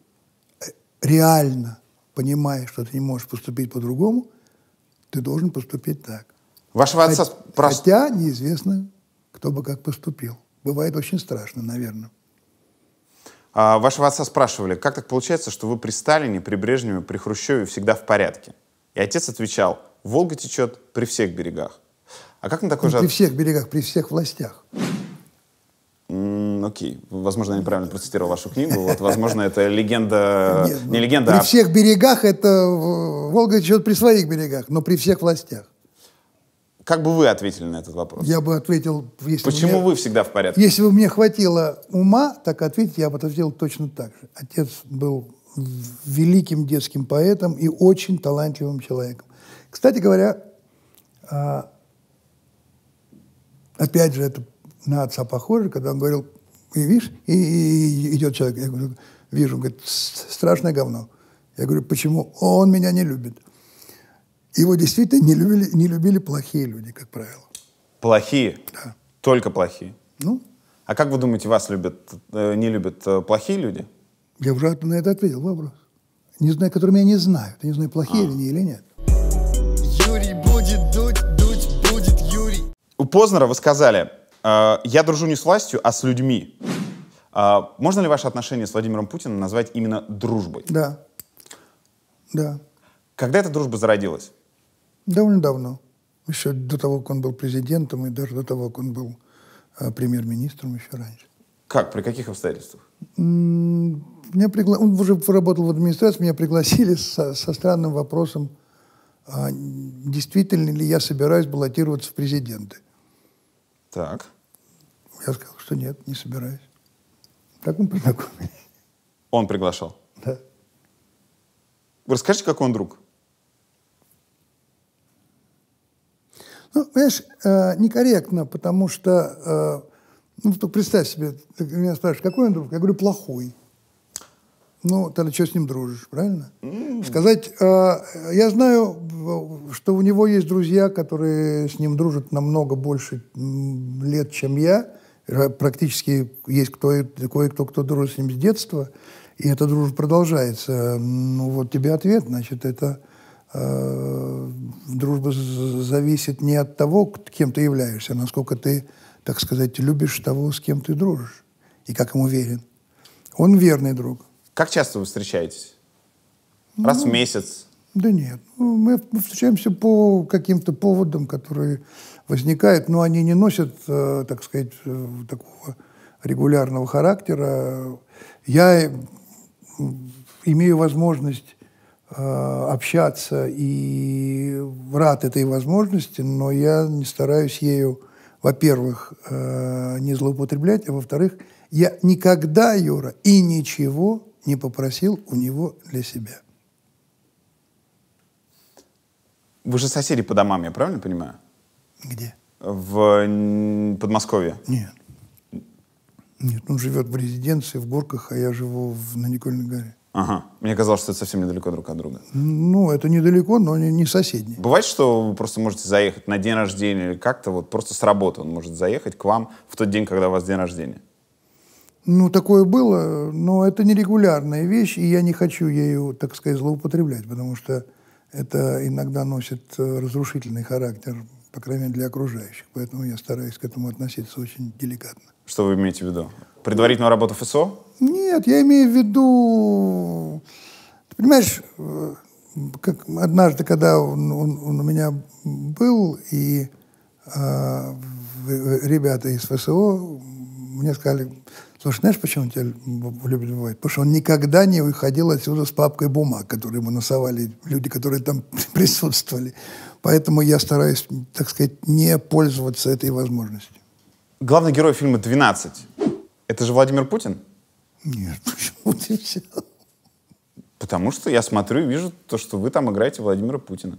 э, реально понимаешь, что ты не можешь поступить по-другому, ты должен поступить так. Вашего отца... Хотя, прост... хотя неизвестно, кто бы как поступил. Бывает очень страшно, наверное. А, вашего отца спрашивали, как так получается, что вы при Сталине, при Брежневе, при Хрущеве всегда в порядке? И отец отвечал, Волга течет при всех берегах. А как на такой же... При всех берегах, при всех властях. М -м, окей, возможно, я неправильно процитировал вашу книгу. Вот, возможно, это легенда, Нет, не ну, легенда. При а... всех берегах это Волга течет при своих берегах, но при всех властях. Как бы вы ответили на этот вопрос? Я бы ответил... Если Почему меня, вы всегда в порядке? Если бы мне хватило ума так ответить, я бы это сделал точно так же. Отец был великим детским поэтом и очень талантливым человеком. Кстати говоря, а, опять же, это на отца похоже, когда он говорил, и видишь, и, и, и идет человек, я говорю, вижу, он говорит, страшное говно. Я говорю, почему? Он меня не любит. Его действительно не любили, не любили плохие люди, как правило. Плохие? Да. Только плохие? Ну. А как вы думаете, вас любят, э, не любят э, плохие люди? Я уже на это ответил вопрос. Не знаю, которые меня не знают. Я не знаю, плохие а. они или нет. Юрий будет дуть, дуть будет Юрий. У Познера вы сказали, э, я дружу не с властью, а с людьми. Э, можно ли ваше отношение с Владимиром Путиным назвать именно дружбой? Да. Да. Когда эта дружба зародилась? Довольно давно. Еще до того, как он был президентом, и даже до того, как он был э, премьер-министром еще раньше. Как? При каких обстоятельствах? Меня пригла... Он уже работал в администрации, меня пригласили со, со странным вопросом, а действительно ли я собираюсь баллотироваться в президенты. Так. Я сказал, что нет, не собираюсь. Так он познакомились. Он приглашал? Да. Расскажите, какой он друг? Ну, понимаешь, э, некорректно, потому что, э, ну, то представь себе, ты меня спрашиваешь, какой он друг? Я говорю, плохой. Ну, тогда что с ним дружишь, правильно? Mm. Сказать, э, я знаю, что у него есть друзья, которые с ним дружат намного больше лет, чем я. Практически есть кто кое -кто, кто дружит с ним с детства, и эта дружба продолжается. Ну, вот тебе ответ, значит, это Э, дружба зависит не от того, кем ты являешься, а насколько ты, так сказать, любишь того, с кем ты дружишь, и как ему верен. Он верный друг. Как часто вы встречаетесь? Ну, Раз ну, в месяц? Да нет. Ну, мы встречаемся по каким-то поводам, которые возникают, но они не носят, э, так сказать, э, такого регулярного характера. Я имею возможность Э, общаться и рад этой возможности, но я не стараюсь ею, во-первых, э, не злоупотреблять, а во-вторых, я никогда, Юра, и ничего не попросил у него для себя. Вы же соседи по домам, я правильно понимаю? Где? В Подмосковье. Нет. Нет, он живет в резиденции в Горках, а я живу в, на Никольной горе. Ага. Мне казалось, что это совсем недалеко друг от друга. Ну, это недалеко, но не, не соседние. Бывает, что вы просто можете заехать на день рождения или как-то вот просто с работы он может заехать к вам в тот день, когда у вас день рождения? Ну, такое было, но это нерегулярная вещь, и я не хочу ею, так сказать, злоупотреблять, потому что это иногда носит э, разрушительный характер, по крайней мере, для окружающих. Поэтому я стараюсь к этому относиться очень деликатно. Что вы имеете в виду? Предварительную работу ФСО? Нет, я имею в виду... Ты понимаешь, как однажды, когда он, он, он у меня был, и э, ребята из ФСО мне сказали, слушай, знаешь, почему он тебя любит бывать? Потому что он никогда не выходил отсюда с папкой бумаг, которые ему насовали люди, которые там присутствовали. Поэтому я стараюсь, так сказать, не пользоваться этой возможностью. Главный герой фильма «12» — это же Владимир Путин? Нет, почему ты взял? Потому что я смотрю и вижу то, что вы там играете Владимира Путина.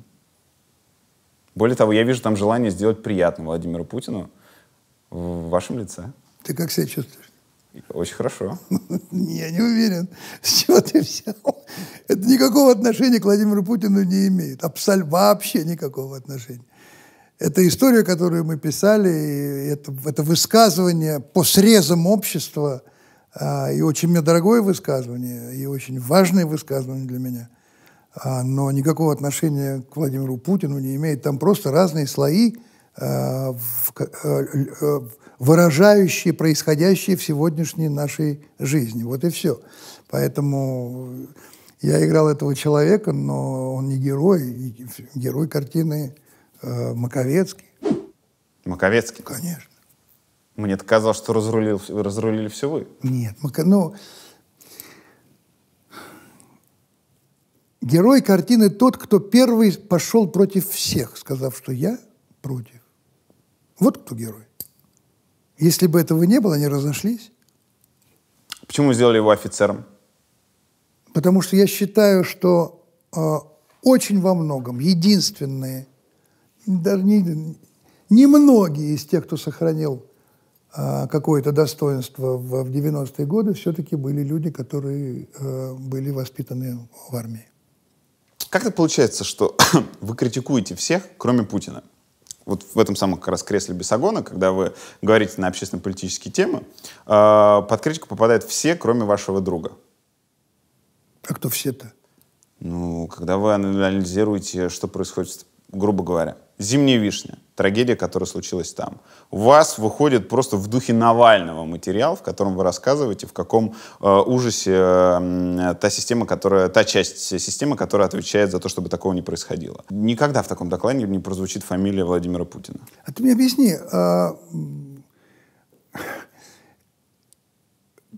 Более того, я вижу там желание сделать приятно Владимиру Путину в вашем лице. Ты как себя чувствуешь? Очень хорошо. Я не уверен, с чего ты взял. Это никакого отношения к Владимиру Путину не имеет. Абсолютно вообще никакого отношения. Это история, которую мы писали, это, это высказывание по срезам общества а, и очень мне дорогое высказывание, и очень важное высказывание для меня. А, но никакого отношения к Владимиру Путину не имеет. Там просто разные слои, а, э, э, выражающие происходящее в сегодняшней нашей жизни. Вот и все. Поэтому я играл этого человека, но он не герой. Герой картины э, Маковецкий. Маковецкий? Конечно. Мне казалось, что разрулил, разрулили все вы. Нет, мы, ну, Герой картины тот, кто первый пошел против всех, сказав, что я против. Вот кто герой. Если бы этого не было, они разошлись. Почему сделали его офицером? Потому что я считаю, что э, очень во многом единственные, даже не, многие из тех, кто сохранил а, какое-то достоинство в 90-е годы, все-таки были люди, которые э, были воспитаны в армии. Как это получается, что вы критикуете всех, кроме Путина? Вот в этом самом как раз кресле Бесогона, когда вы говорите на общественно-политические темы, а, под критику попадают все, кроме вашего друга. А кто все-то? Ну, когда вы анализируете, что происходит грубо говоря, «Зимняя вишня», трагедия, которая случилась там. У вас выходит просто в духе Навального материал, в котором вы рассказываете, в каком э, ужасе э, та система, которая, та часть системы, которая отвечает за то, чтобы такого не происходило. Никогда в таком докладе не прозвучит фамилия Владимира Путина. А ты мне объясни, а...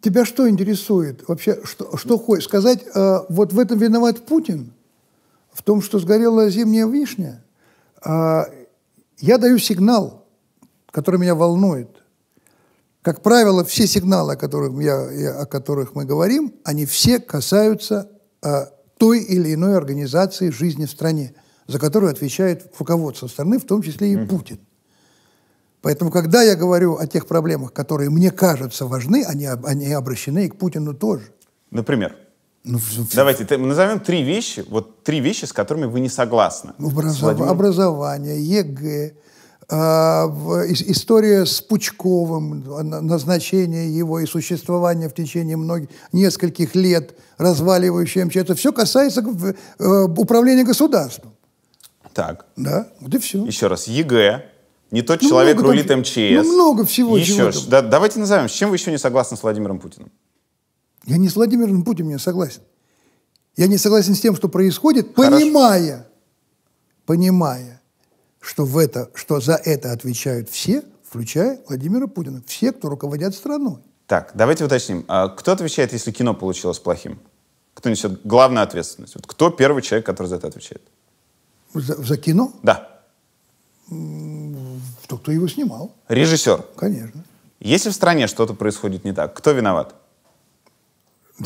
тебя что интересует вообще, что, что хочешь сказать, а, вот в этом виноват Путин? в том, что сгорела зимняя вишня, а, я даю сигнал, который меня волнует. Как правило, все сигналы, о которых, я, о которых мы говорим, они все касаются а, той или иной организации жизни в стране, за которую отвечает руководство страны, в том числе и Путин. Поэтому, когда я говорю о тех проблемах, которые мне кажутся важны, они, они обращены и к Путину тоже. Например? Ну, Давайте ты, назовем три вещи, вот три вещи, с которыми вы не согласны. Ну, образов... Владимиром... Образование, ЕГЭ, э, а, история с Пучковым, назначение его и существование в течение многих, нескольких лет, разваливающее это все касается э, управления государством. Так. Да, вот и все. Еще раз, ЕГЭ, не тот ну, человек рулит МЧС. Ну, много всего. Еще, ж, да, давайте назовем, с чем вы еще не согласны с Владимиром Путиным? Я не с Владимиром Путиным не согласен. Я не согласен с тем, что происходит, Хорошо. понимая, понимая, что, в это, что за это отвечают все, включая Владимира Путина, все, кто руководят страной. Так, давайте уточним. А кто отвечает, если кино получилось плохим? Кто несет главную ответственность? Вот кто первый человек, который за это отвечает? За, за кино? Да. Тот, кто его снимал. Режиссер? Конечно. Если в стране что-то происходит не так, кто виноват?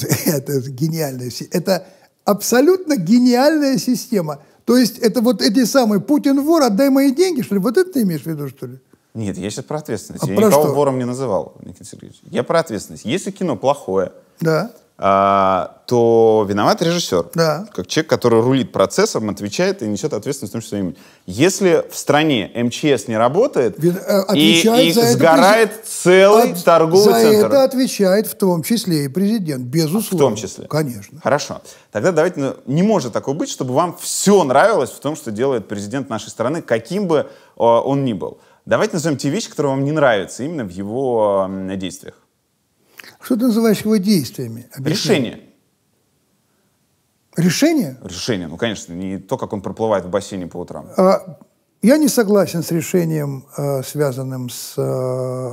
это гениальная Это абсолютно гениальная система. То есть это вот эти самые «Путин вор, отдай мои деньги», что ли? Вот это ты имеешь в виду, что ли? Нет, я сейчас про ответственность. А я про никого что? вором не называл, Никита Сергеевич. Я про ответственность. Если кино плохое, да. А, то виноват режиссер. Да. Как человек, который рулит процессом, отвечает и несет ответственность в том, что именно. Если в стране МЧС не работает, Вин, э, отвечает и, и за сгорает это, целый от, торговый за центр. За это отвечает в том числе и президент, безусловно. В том числе. Конечно. Хорошо. Тогда давайте, ну, не может такое быть, чтобы вам все нравилось в том, что делает президент нашей страны, каким бы э, он ни был. Давайте назовем те вещи, которые вам не нравятся именно в его действиях. Что ты называешь его действиями? Объясни. Решение. Решение? Решение, ну, конечно, не то, как он проплывает в бассейне по утрам. А, я не согласен с решением, э, связанным с э,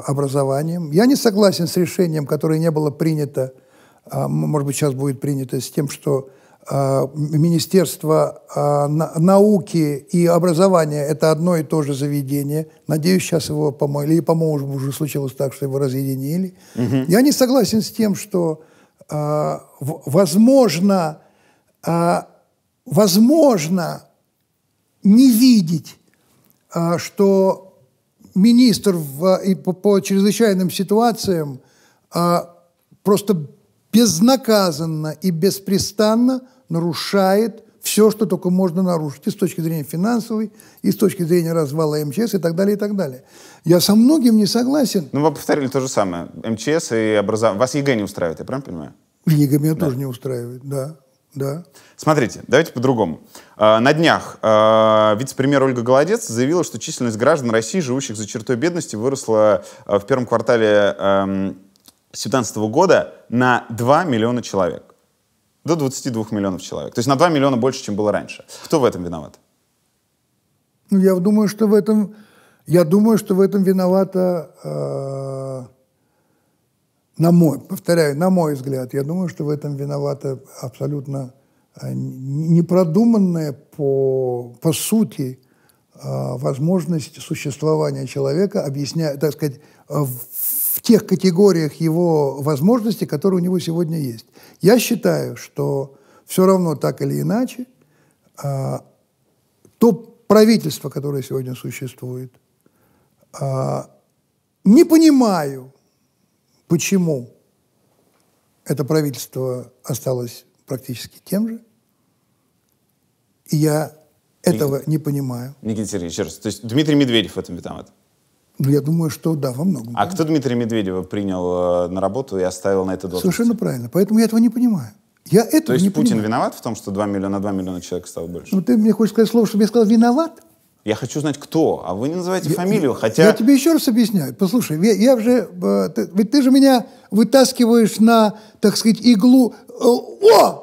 образованием. Я не согласен с решением, которое не было принято, а, может быть, сейчас будет принято, с тем, что а, министерство а, науки и образования – это одно и то же заведение. Надеюсь, сейчас его помыли. И, по-моему, уже случилось так, что его разъединили. Угу. Я не согласен с тем, что, а, возможно, возможно не видеть, что министр в, и по, по чрезвычайным ситуациям просто безнаказанно и беспрестанно нарушает все, что только можно нарушить, и с точки зрения финансовой, и с точки зрения развала МЧС, и так далее, и так далее. Я со многим не согласен. Ну, вы повторили то же самое. МЧС и образование. Вас ЕГЭ не устраивает, я правильно понимаю? ЕГЭ меня да. тоже не устраивает, да. Да. Смотрите, давайте по-другому. А, на днях а, вице-премьер Ольга Голодец заявила, что численность граждан России, живущих за чертой бедности, выросла а, в первом квартале 2017 эм, года на 2 миллиона человек. До 22 миллионов человек. То есть на 2 миллиона больше, чем было раньше. Кто в этом виноват? Ну, я думаю, что в этом, я думаю, что в этом виновата, э, на мой, повторяю, на мой взгляд, я думаю, что в этом виновата абсолютно э, непродуманная по, по сути э, возможность существования человека, объясняя, так сказать, э, в в тех категориях его возможностей, которые у него сегодня есть. Я считаю, что все равно так или иначе а, то правительство, которое сегодня существует, а, не понимаю, почему это правительство осталось практически тем же. И я этого Ник... не понимаю. Никита Сергеевич, еще раз. То есть Дмитрий Медведев в этом виноват? Ну, я думаю, что да, во многом. А да. кто Дмитрия Медведева принял э, на работу и оставил на это должность? Совершенно правильно. Поэтому я этого не понимаю. Я этого То есть не Путин понимаю. виноват в том, что 2 миллиона, 2 миллиона человек стало больше? Ну, ты мне хочешь сказать слово, чтобы я сказал «виноват»? Я хочу знать, кто, а вы не называете я, фамилию, хотя... Я тебе еще раз объясняю. Послушай, я, я же... Э, ты, ведь ты же меня вытаскиваешь на, так сказать, иглу... Э, о!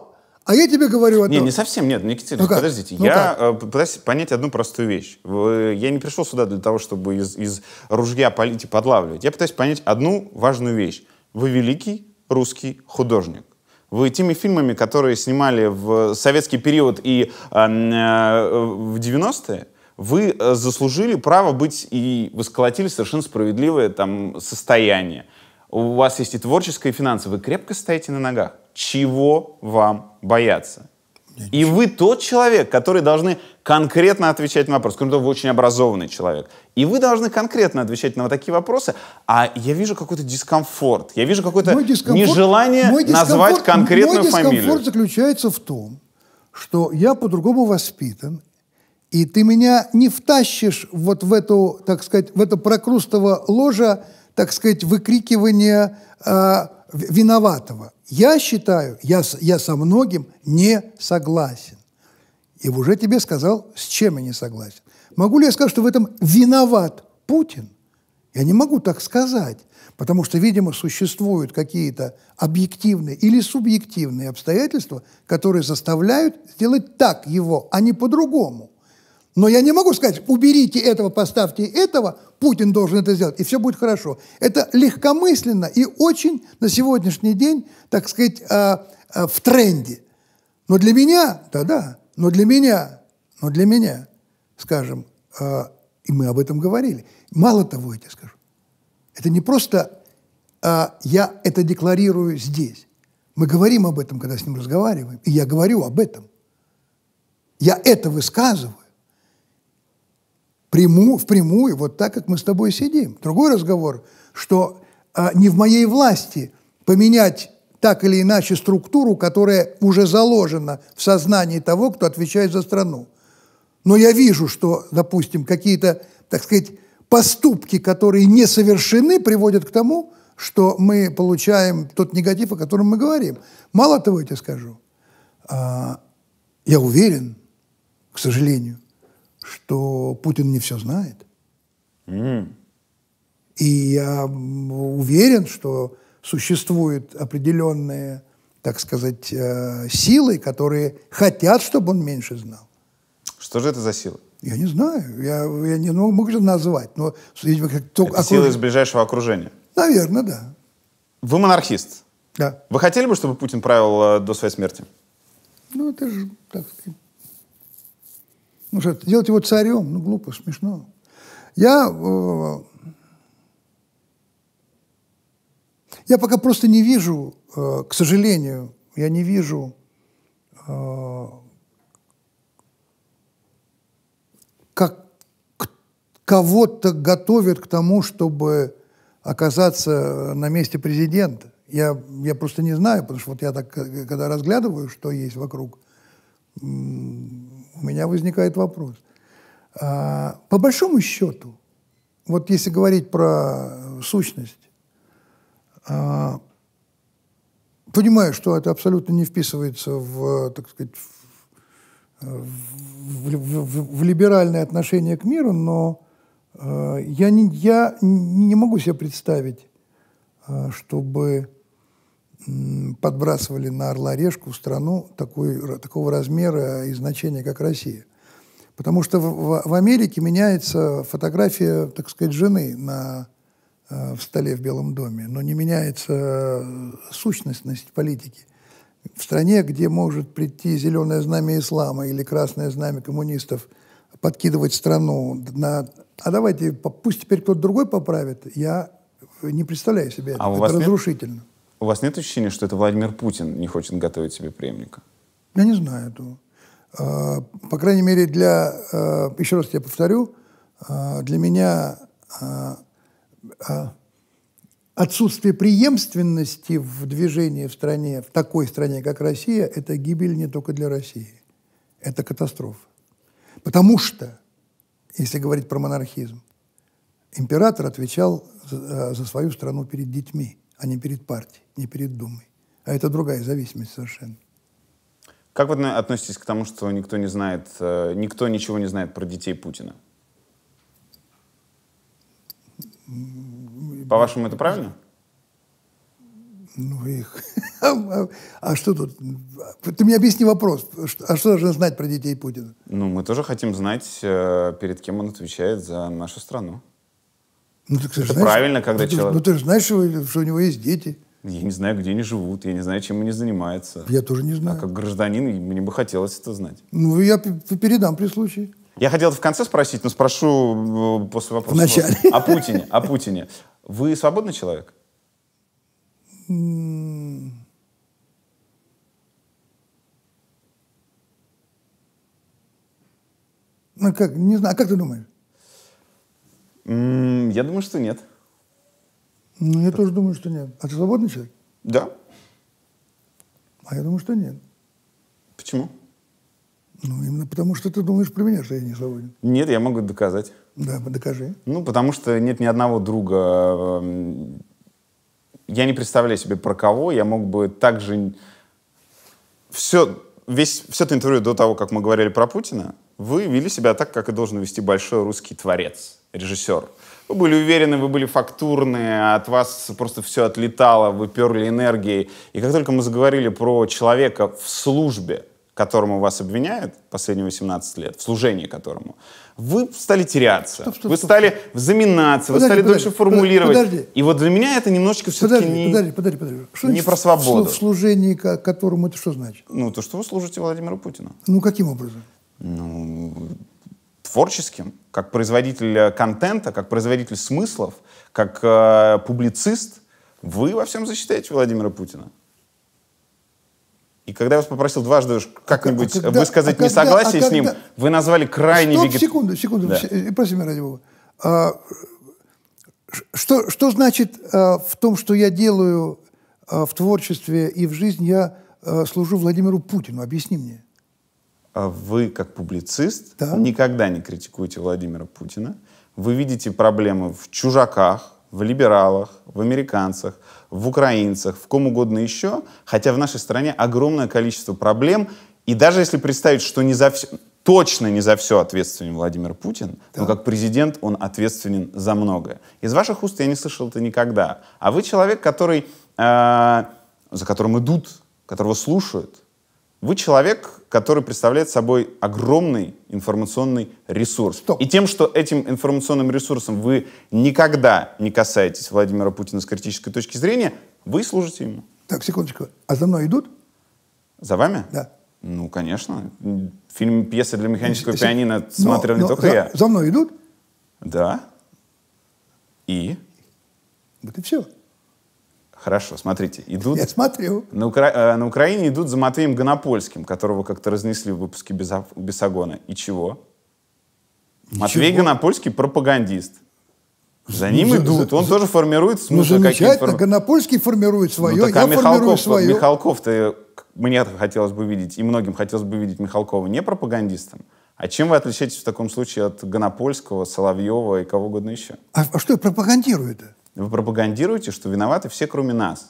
А я тебе говорю одно. Не, не совсем, нет, Никита, ну подождите. Ну я как? Э, пытаюсь понять одну простую вещь. Я не пришел сюда для того, чтобы из, из ружья полить типа, и подлавливать. Я пытаюсь понять одну важную вещь. Вы великий русский художник. Вы теми фильмами, которые снимали в советский период и э, в 90-е, вы э, заслужили право быть и вы сколотили совершенно справедливое там состояние. У вас есть и творческое, и финансовое. Вы крепко стоите на ногах чего вам бояться. И вы тот человек, который должны конкретно отвечать на вопрос. Кроме того, вы очень образованный человек. И вы должны конкретно отвечать на вот такие вопросы. А я вижу какой-то дискомфорт. Я вижу какое-то нежелание мой назвать конкретную мой фамилию. Мой дискомфорт заключается в том, что я по-другому воспитан, и ты меня не втащишь вот в эту, так сказать, в это прокрустово ложа, так сказать, выкрикивания э, виноватого. Я считаю, я, я со многим не согласен. И уже тебе сказал, с чем я не согласен. Могу ли я сказать, что в этом виноват Путин? Я не могу так сказать, потому что, видимо, существуют какие-то объективные или субъективные обстоятельства, которые заставляют сделать так его, а не по-другому. Но я не могу сказать, уберите этого, поставьте этого, Путин должен это сделать, и все будет хорошо. Это легкомысленно и очень на сегодняшний день, так сказать, э, э, в тренде. Но для меня, да-да, но для меня, но для меня, скажем, э, и мы об этом говорили. Мало того, я тебе скажу, это не просто я это декларирую здесь. Мы говорим об этом, когда с ним разговариваем, и я говорю об этом. Я это высказываю Приму, впрямую, вот так, как мы с тобой сидим. Другой разговор, что а, не в моей власти поменять так или иначе структуру, которая уже заложена в сознании того, кто отвечает за страну. Но я вижу, что, допустим, какие-то, так сказать, поступки, которые не совершены, приводят к тому, что мы получаем тот негатив, о котором мы говорим. Мало того, я тебе скажу, а, я уверен, к сожалению – что Путин не все знает. Mm. И я уверен, что существуют определенные, так сказать, э, силы, которые хотят, чтобы он меньше знал. Что же это за силы? Я не знаю, я, я не ну, могу же назвать. Но, видимо, как, это окруж... силы из ближайшего окружения? Наверное, да. Вы монархист? Да. Вы хотели бы, чтобы Путин правил э, до своей смерти? Ну, это же, так сказать, ну что, делать его царем, ну глупо, смешно. Я, э, я пока просто не вижу, э, к сожалению, я не вижу э, как кого-то готовят к тому, чтобы оказаться на месте президента. Я, я просто не знаю, потому что вот я так, когда разглядываю, что есть вокруг, у меня возникает вопрос. А, по большому счету, вот если говорить про сущность, а, понимаю, что это абсолютно не вписывается в, так сказать, в, в, в, в либеральное отношение к миру, но э, я, не, я не могу себе представить, э, чтобы подбрасывали на орла-решку страну такой, такого размера и значения, как Россия. Потому что в, в Америке меняется фотография, так сказать, жены на, э, в столе в Белом доме, но не меняется э, сущностность политики. В стране, где может прийти зеленое знамя ислама или красное знамя коммунистов, подкидывать страну на... А давайте, пусть теперь кто-то другой поправит, я не представляю себе а это. это разрушительно. Нет? У вас нет ощущения, что это Владимир Путин не хочет готовить себе преемника? Я не знаю этого. А, по крайней мере, для, а, еще раз я повторю, а, для меня отсутствие преемственности в движении в стране, в такой стране, как Россия, это гибель не только для России. Это катастрофа. Потому что, если говорить про монархизм, император отвечал за, за свою страну перед детьми а не перед партией, не перед Думой. А это другая зависимость совершенно. Как вы относитесь к тому, что никто не знает, э, никто ничего не знает про детей Путина? По-вашему, это правильно? Ну, их... а, что тут? Ты мне объясни вопрос. А что должны знать про детей Путина? Ну, мы тоже хотим знать, э, перед кем он отвечает за нашу страну. Ну, так, это знаешь, правильно, когда ну, человек... Ну, ты же знаешь, что, что у него есть дети. Я не знаю, где они живут, я не знаю, чем они занимаются. Я тоже не а знаю. А как гражданин мне бы хотелось это знать. Ну, я передам при случае. Я хотел в конце спросить, но спрошу э, после вопроса. Вначале. О Путине, о Путине. Вы свободный человек? Ну, как, не знаю, а как ты думаешь? Я думаю, что нет. Ну, я тоже думаю, что нет. А ты свободный человек? Да. А я думаю, что нет. Почему? Ну, именно потому, что ты думаешь про меня, что я не свободен. Нет, я могу доказать. Да, докажи. Ну, потому что нет ни одного друга. Эм, я не представляю себе про кого. Я мог бы также... Все, весь, все это интервью до того, как мы говорили про Путина, вы вели себя так, как и должен вести большой русский творец режиссер. Вы были уверены, вы были фактурные, от вас просто все отлетало, вы перли энергией. И как только мы заговорили про человека в службе, которому вас обвиняют последние 18 лет, в служении которому, вы стали теряться, стоп, стоп, вы стали стоп. заминаться, подожди, вы стали подожди, дольше формулировать. Подожди. И вот для меня это немножечко все-таки подожди, не, подожди, подожди, подожди. Что не про свободу. В служении которому это что значит? Ну, то, что вы служите Владимиру Путину. Ну, каким образом? Ну, творческим, как производитель э, контента, как производитель смыслов, как э, публицист, вы во всем защищаете Владимира Путина. И когда я вас попросил дважды а как-нибудь а когда, высказать а когда, несогласие а когда, с ним, вы назвали крайне Стоп, вегет... секунду, секунду, да. Э, прости меня, ради бога. А, что, что значит а, в том, что я делаю а, в творчестве и в жизни, я а, служу Владимиру Путину? Объясни мне. А вы, как публицист, да. никогда не критикуете Владимира Путина. Вы видите проблемы в чужаках, в либералах, в американцах, в украинцах, в ком угодно еще, хотя в нашей стране огромное количество проблем, и даже если представить, что не за все, точно не за все ответственен Владимир Путин, да. но как президент он ответственен за многое. Из ваших уст я не слышал это никогда. А вы человек, который, э, за которым идут, которого слушают, вы человек, который представляет собой огромный информационный ресурс. Стоп. И тем, что этим информационным ресурсом вы никогда не касаетесь Владимира Путина с критической точки зрения, вы служите ему. Так, секундочку. А за мной идут? За вами? Да. Ну, конечно. Фильм «Пьеса для механического С- пианино» смотрел не но только за, я. За мной идут? Да. И? Вот и все. Хорошо, смотрите, идут... Я смотрю. На, Укра... Э, на Украине идут за Матвеем Гонопольским, которого как-то разнесли в выпуске Бесогона. И чего? Ничего. Матвей Гонопольский пропагандист. За ну, ним за, идут. За, Он за, тоже формирует ну, смысл. Ну, замечательно. Форм... Гонопольский формирует свое, ну, так, я а Михалков, формирую свое. Михалков-то э, мне хотелось бы видеть, и многим хотелось бы видеть Михалкова не пропагандистом, а чем вы отличаетесь в таком случае от Гонопольского, Соловьева и кого угодно еще? А, а что я пропагандирую-то? Вы пропагандируете, что виноваты все, кроме нас.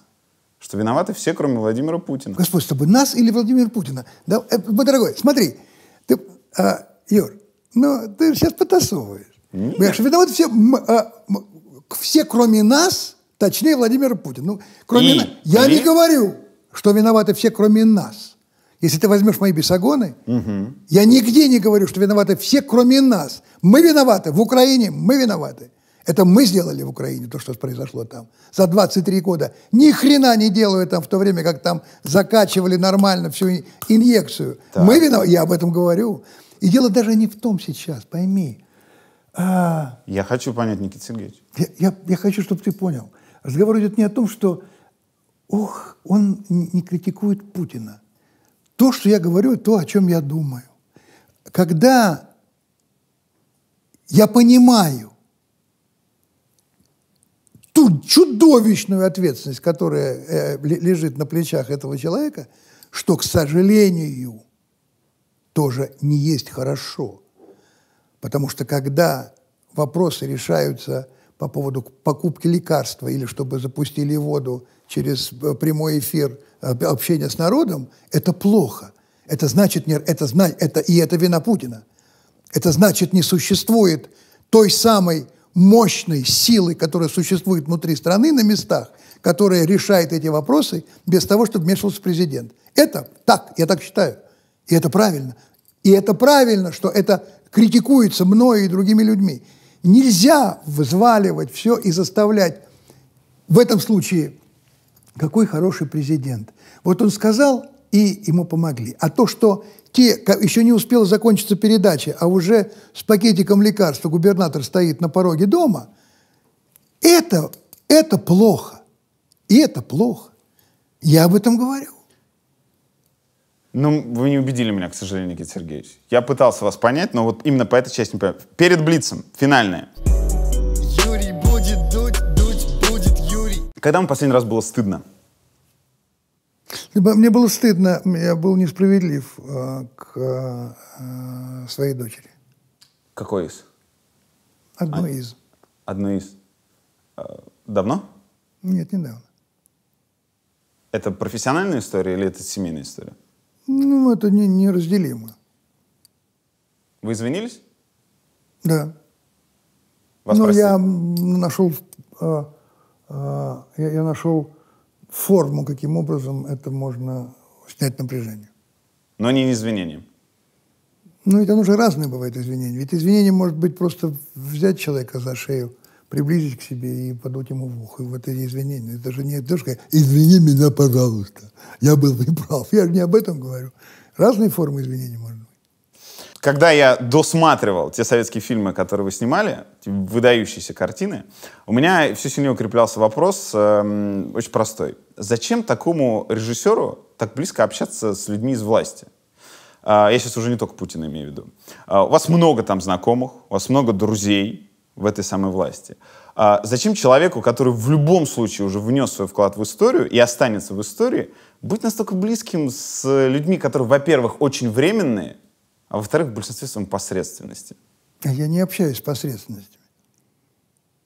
Что виноваты все, кроме Владимира Путина. Господь с тобой, нас или Владимир Путина? Да, э, мой дорогой, смотри, ты, а, Юр, ну ты сейчас потасовываешь. Нет. Говоришь, что виноваты все, а, все, кроме нас, точнее Владимир Путин. Ну, кроме и, нас. Я и? не говорю, что виноваты все, кроме нас. Если ты возьмешь мои бесогоны, угу. я нигде не говорю, что виноваты все, кроме нас. Мы виноваты в Украине, мы виноваты. Это мы сделали в Украине то, что произошло там. За 23 года ни хрена не делаю там, в то время как там закачивали нормально всю инъекцию. Так. Мы виноваты, я об этом говорю. И дело даже не в том сейчас, пойми. А... Я хочу понять, Никита Сергеевич. Я, я, я хочу, чтобы ты понял. Разговор идет не о том, что, ох, он не критикует Путина. То, что я говорю, то, о чем я думаю. Когда я понимаю, ту чудовищную ответственность, которая э, лежит на плечах этого человека, что, к сожалению, тоже не есть хорошо. Потому что когда вопросы решаются по поводу покупки лекарства или чтобы запустили воду через э, прямой эфир э, общения с народом, это плохо. Это значит, не, это, это, и это вина Путина. Это значит, не существует той самой мощной силы, которая существует внутри страны на местах, которая решает эти вопросы без того, чтобы вмешивался президент. Это так, я так считаю. И это правильно. И это правильно, что это критикуется мною и другими людьми. Нельзя взваливать все и заставлять. В этом случае, какой хороший президент. Вот он сказал, и ему помогли. А то, что те, еще не успела закончиться передача, а уже с пакетиком лекарства губернатор стоит на пороге дома, это, это плохо. И это плохо. Я об этом говорю. Ну, вы не убедили меня, к сожалению, Никита Сергеевич. Я пытался вас понять, но вот именно по этой части не понимаю. Перед Блицем, финальное. Юрий будет дуть, дуть будет Юрий. Когда вам последний раз было стыдно? Мне было стыдно, я был несправедлив а, к а, а, своей дочери. Какой из? Одной а... из. Одной из. Давно? Нет, недавно. Это профессиональная история или это семейная история? Ну, это не, неразделимо. Вы извинились? Да. Вас ну, простили? я нашел, я нашел форму, каким образом это можно снять напряжение. Но не извинением. Ну, ведь оно же разное бывает извинение. Ведь извинение может быть просто взять человека за шею, приблизить к себе и подуть ему в ухо. И вот это извинение. Это же не это же «извини меня, пожалуйста, я был неправ». Я же не об этом говорю. Разные формы извинений можно когда я досматривал те советские фильмы, которые вы снимали, выдающиеся картины, у меня все сильнее укреплялся вопрос эм, очень простой. Зачем такому режиссеру так близко общаться с людьми из власти? Э, я сейчас уже не только Путина имею в виду. Э, у вас много там знакомых, у вас много друзей в этой самой власти. Э, зачем человеку, который в любом случае уже внес свой вклад в историю и останется в истории, быть настолько близким с людьми, которые, во-первых, очень временные, а во-вторых, в большинстве своем посредственности. А я не общаюсь с посредственностями,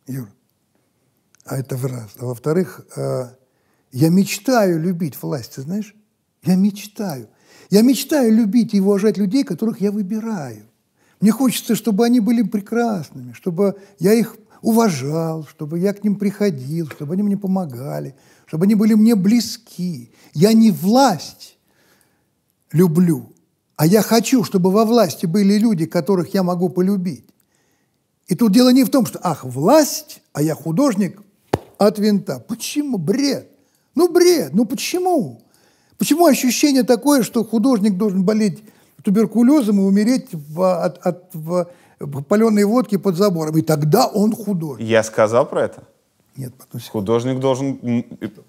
Юр. А это в раз. А во-вторых, э, я мечтаю любить власть, ты знаешь? Я мечтаю. Я мечтаю любить и уважать людей, которых я выбираю. Мне хочется, чтобы они были прекрасными, чтобы я их уважал, чтобы я к ним приходил, чтобы они мне помогали, чтобы они были мне близки. Я не власть люблю, а я хочу, чтобы во власти были люди, которых я могу полюбить. И тут дело не в том, что, ах, власть, а я художник от винта. Почему? Бред. Ну, бред. Ну, почему? Почему ощущение такое, что художник должен болеть туберкулезом и умереть в, от, от в, паленой водки под забором? И тогда он художник. Я сказал про это? Нет, потом... Художник должен...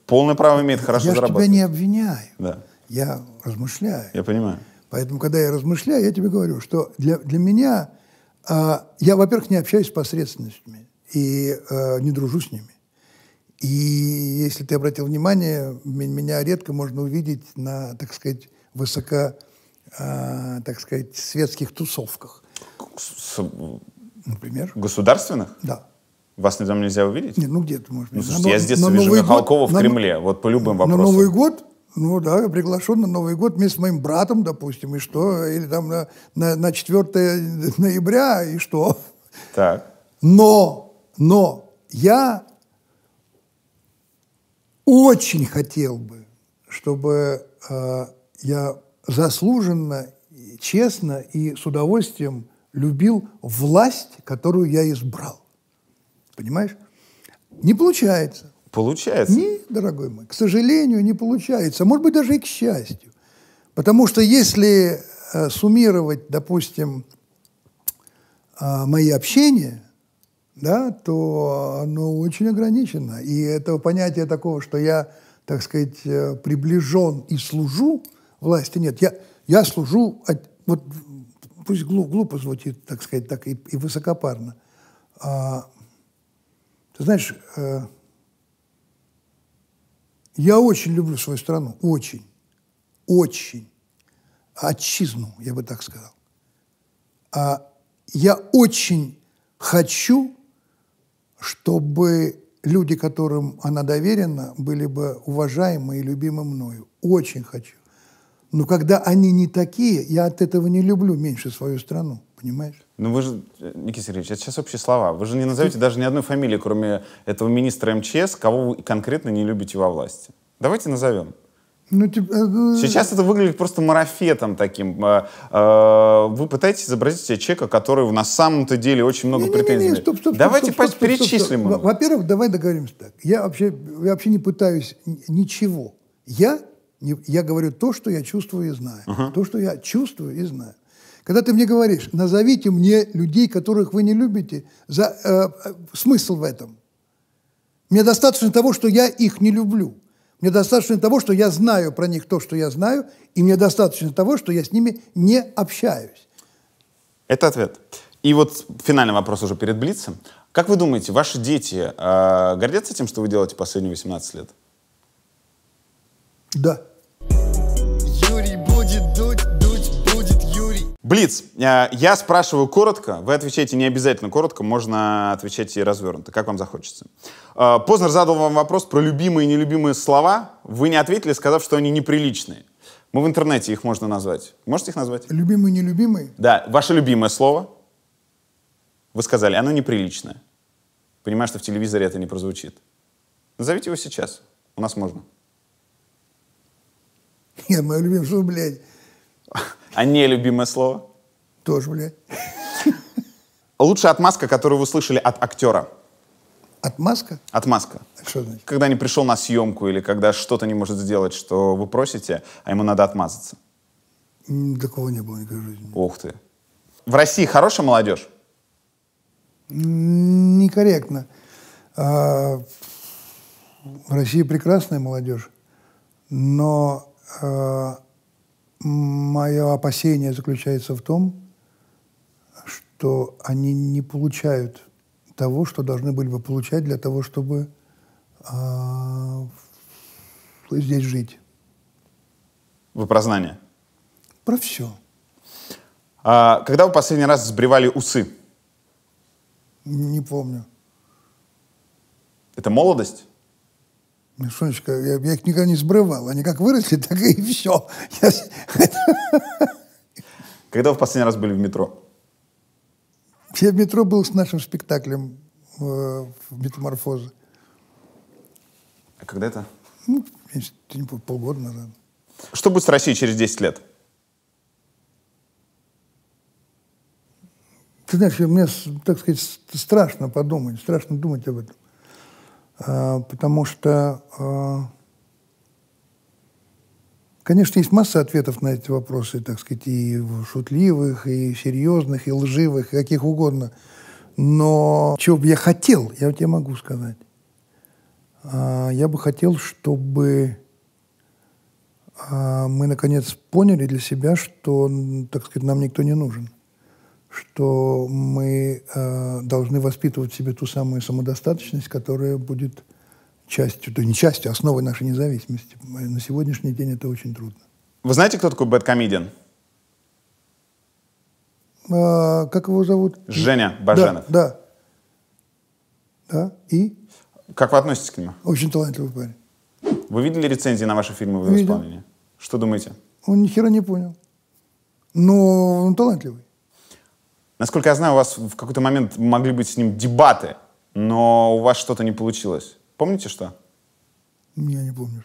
Полное право имеет хорошо я зарабатывать. Я тебя не обвиняю. Да. Я размышляю. Я понимаю. Поэтому, когда я размышляю, я тебе говорю, что для, для меня э, я, во-первых, не общаюсь с посредственностями и э, не дружу с ними. И если ты обратил внимание, меня редко можно увидеть на, так сказать, высоко, э, так сказать, светских тусовках. С... Например? Государственных? Да. Вас там нельзя увидеть? Нет, ну где-то, может быть. Ну, слушайте, на, я с детства на вижу Михалкова год, в Кремле, на, вот по любым вопросам. На Новый год ну да, приглашен на Новый год вместе с моим братом, допустим, и что? Или там на, на, на 4 ноября, и что? Так. Но, но я очень хотел бы, чтобы э, я заслуженно, честно и с удовольствием любил власть, которую я избрал. Понимаешь? Не получается. Получается? Нет, дорогой мой, к сожалению, не получается. Может быть, даже и к счастью. Потому что если э, суммировать, допустим, э, мои общения, да, то оно очень ограничено. И этого понятия такого, что я, так сказать, э, приближен и служу власти, нет. Я, я служу, от, вот пусть глуп, глупо звучит, так сказать, так и, и высокопарно. А, ты знаешь, э, я очень люблю свою страну, очень, очень. Отчизну, я бы так сказал. А я очень хочу, чтобы люди, которым она доверена, были бы уважаемы и любимы мною. Очень хочу. Но когда они не такие, я от этого не люблю меньше свою страну, понимаешь? Ну вы же, э, Никита Сергеевич, это сейчас общие слова. Вы же не назовете даже ни одной фамилии, кроме этого министра МЧС, кого вы конкретно не любите во власти. Давайте назовем. Ну, типа, Сейчас это выглядит просто марафетом таким. Вы пытаетесь изобразить себе человека, который на самом-то деле очень много не, претензий. Не, не, не, стоп, стоп, Давайте стоп, стоп, стоп, перечислим. Стоп, стоп. Во-первых, давай договоримся так. Я вообще, я вообще не пытаюсь ничего. Я, я говорю то, что я чувствую и знаю. Uh-huh. То, что я чувствую и знаю. Когда ты мне говоришь, назовите мне людей, которых вы не любите, за, э, э, смысл в этом? Мне достаточно того, что я их не люблю. Мне достаточно того, что я знаю про них то, что я знаю, и мне достаточно того, что я с ними не общаюсь. Это ответ. И вот финальный вопрос уже перед Блицем. Как вы думаете, ваши дети э, гордятся тем, что вы делаете последние 18 лет? Да. Блиц. Э, я спрашиваю коротко, вы отвечаете не обязательно коротко, можно отвечать и развернуто, как вам захочется. Э, Познер задал вам вопрос про любимые и нелюбимые слова. Вы не ответили, сказав, что они неприличные. Мы в интернете их можно назвать. Можете их назвать? Любимый, нелюбимые. Да. Ваше любимое слово? Вы сказали, оно неприличное. Понимаю, что в телевизоре это не прозвучит. Назовите его сейчас. У нас можно. Нет, мое любимое что блядь. А нелюбимое слово? Тоже, блядь. Лучшая отмазка, которую вы слышали от актера? Отмазка? Отмазка. А что значит? Когда не пришел на съемку или когда что-то не может сделать, что вы просите, а ему надо отмазаться. Такого не было никогда в жизни. Ух ты. В России хорошая молодежь? Некорректно. А, в России прекрасная молодежь, но а, мое опасение заключается в том, что они не получают того, что должны были бы получать для того, чтобы а, здесь жить. Вы про знания? Про все. А, когда вы последний раз сбривали усы? Не помню. Это молодость? Мишунечка, я, я их никогда не сбрывал. Они как выросли, так и все. Когда вы в последний раз были в метро? Я в метро был с нашим спектаклем э, в «Метаморфозы». А когда это? Ну, полгода назад. Что будет с Россией через 10 лет? Ты знаешь, мне, так сказать, страшно подумать, страшно думать об этом. Э, потому что, э, конечно, есть масса ответов на эти вопросы, так сказать, и шутливых, и серьезных, и лживых, и каких угодно. Но чего бы я хотел, я тебе могу сказать. Э, я бы хотел, чтобы мы наконец поняли для себя, что, так сказать, нам никто не нужен что мы э, должны воспитывать в себе ту самую самодостаточность, которая будет частью, то не частью, а основой нашей независимости. Э, на сегодняшний день это очень трудно. Вы знаете, кто такой бэткомедиан? А, как его зовут? Женя Баженов. Да, да. Да, и? Как вы относитесь к нему? Очень талантливый парень. Вы видели рецензии на ваши фильмы в его исполнении? Что думаете? Он ни хера не понял. Но он талантливый. Насколько я знаю, у вас в какой-то момент могли быть с ним дебаты, но у вас что-то не получилось. Помните что? Я не помню.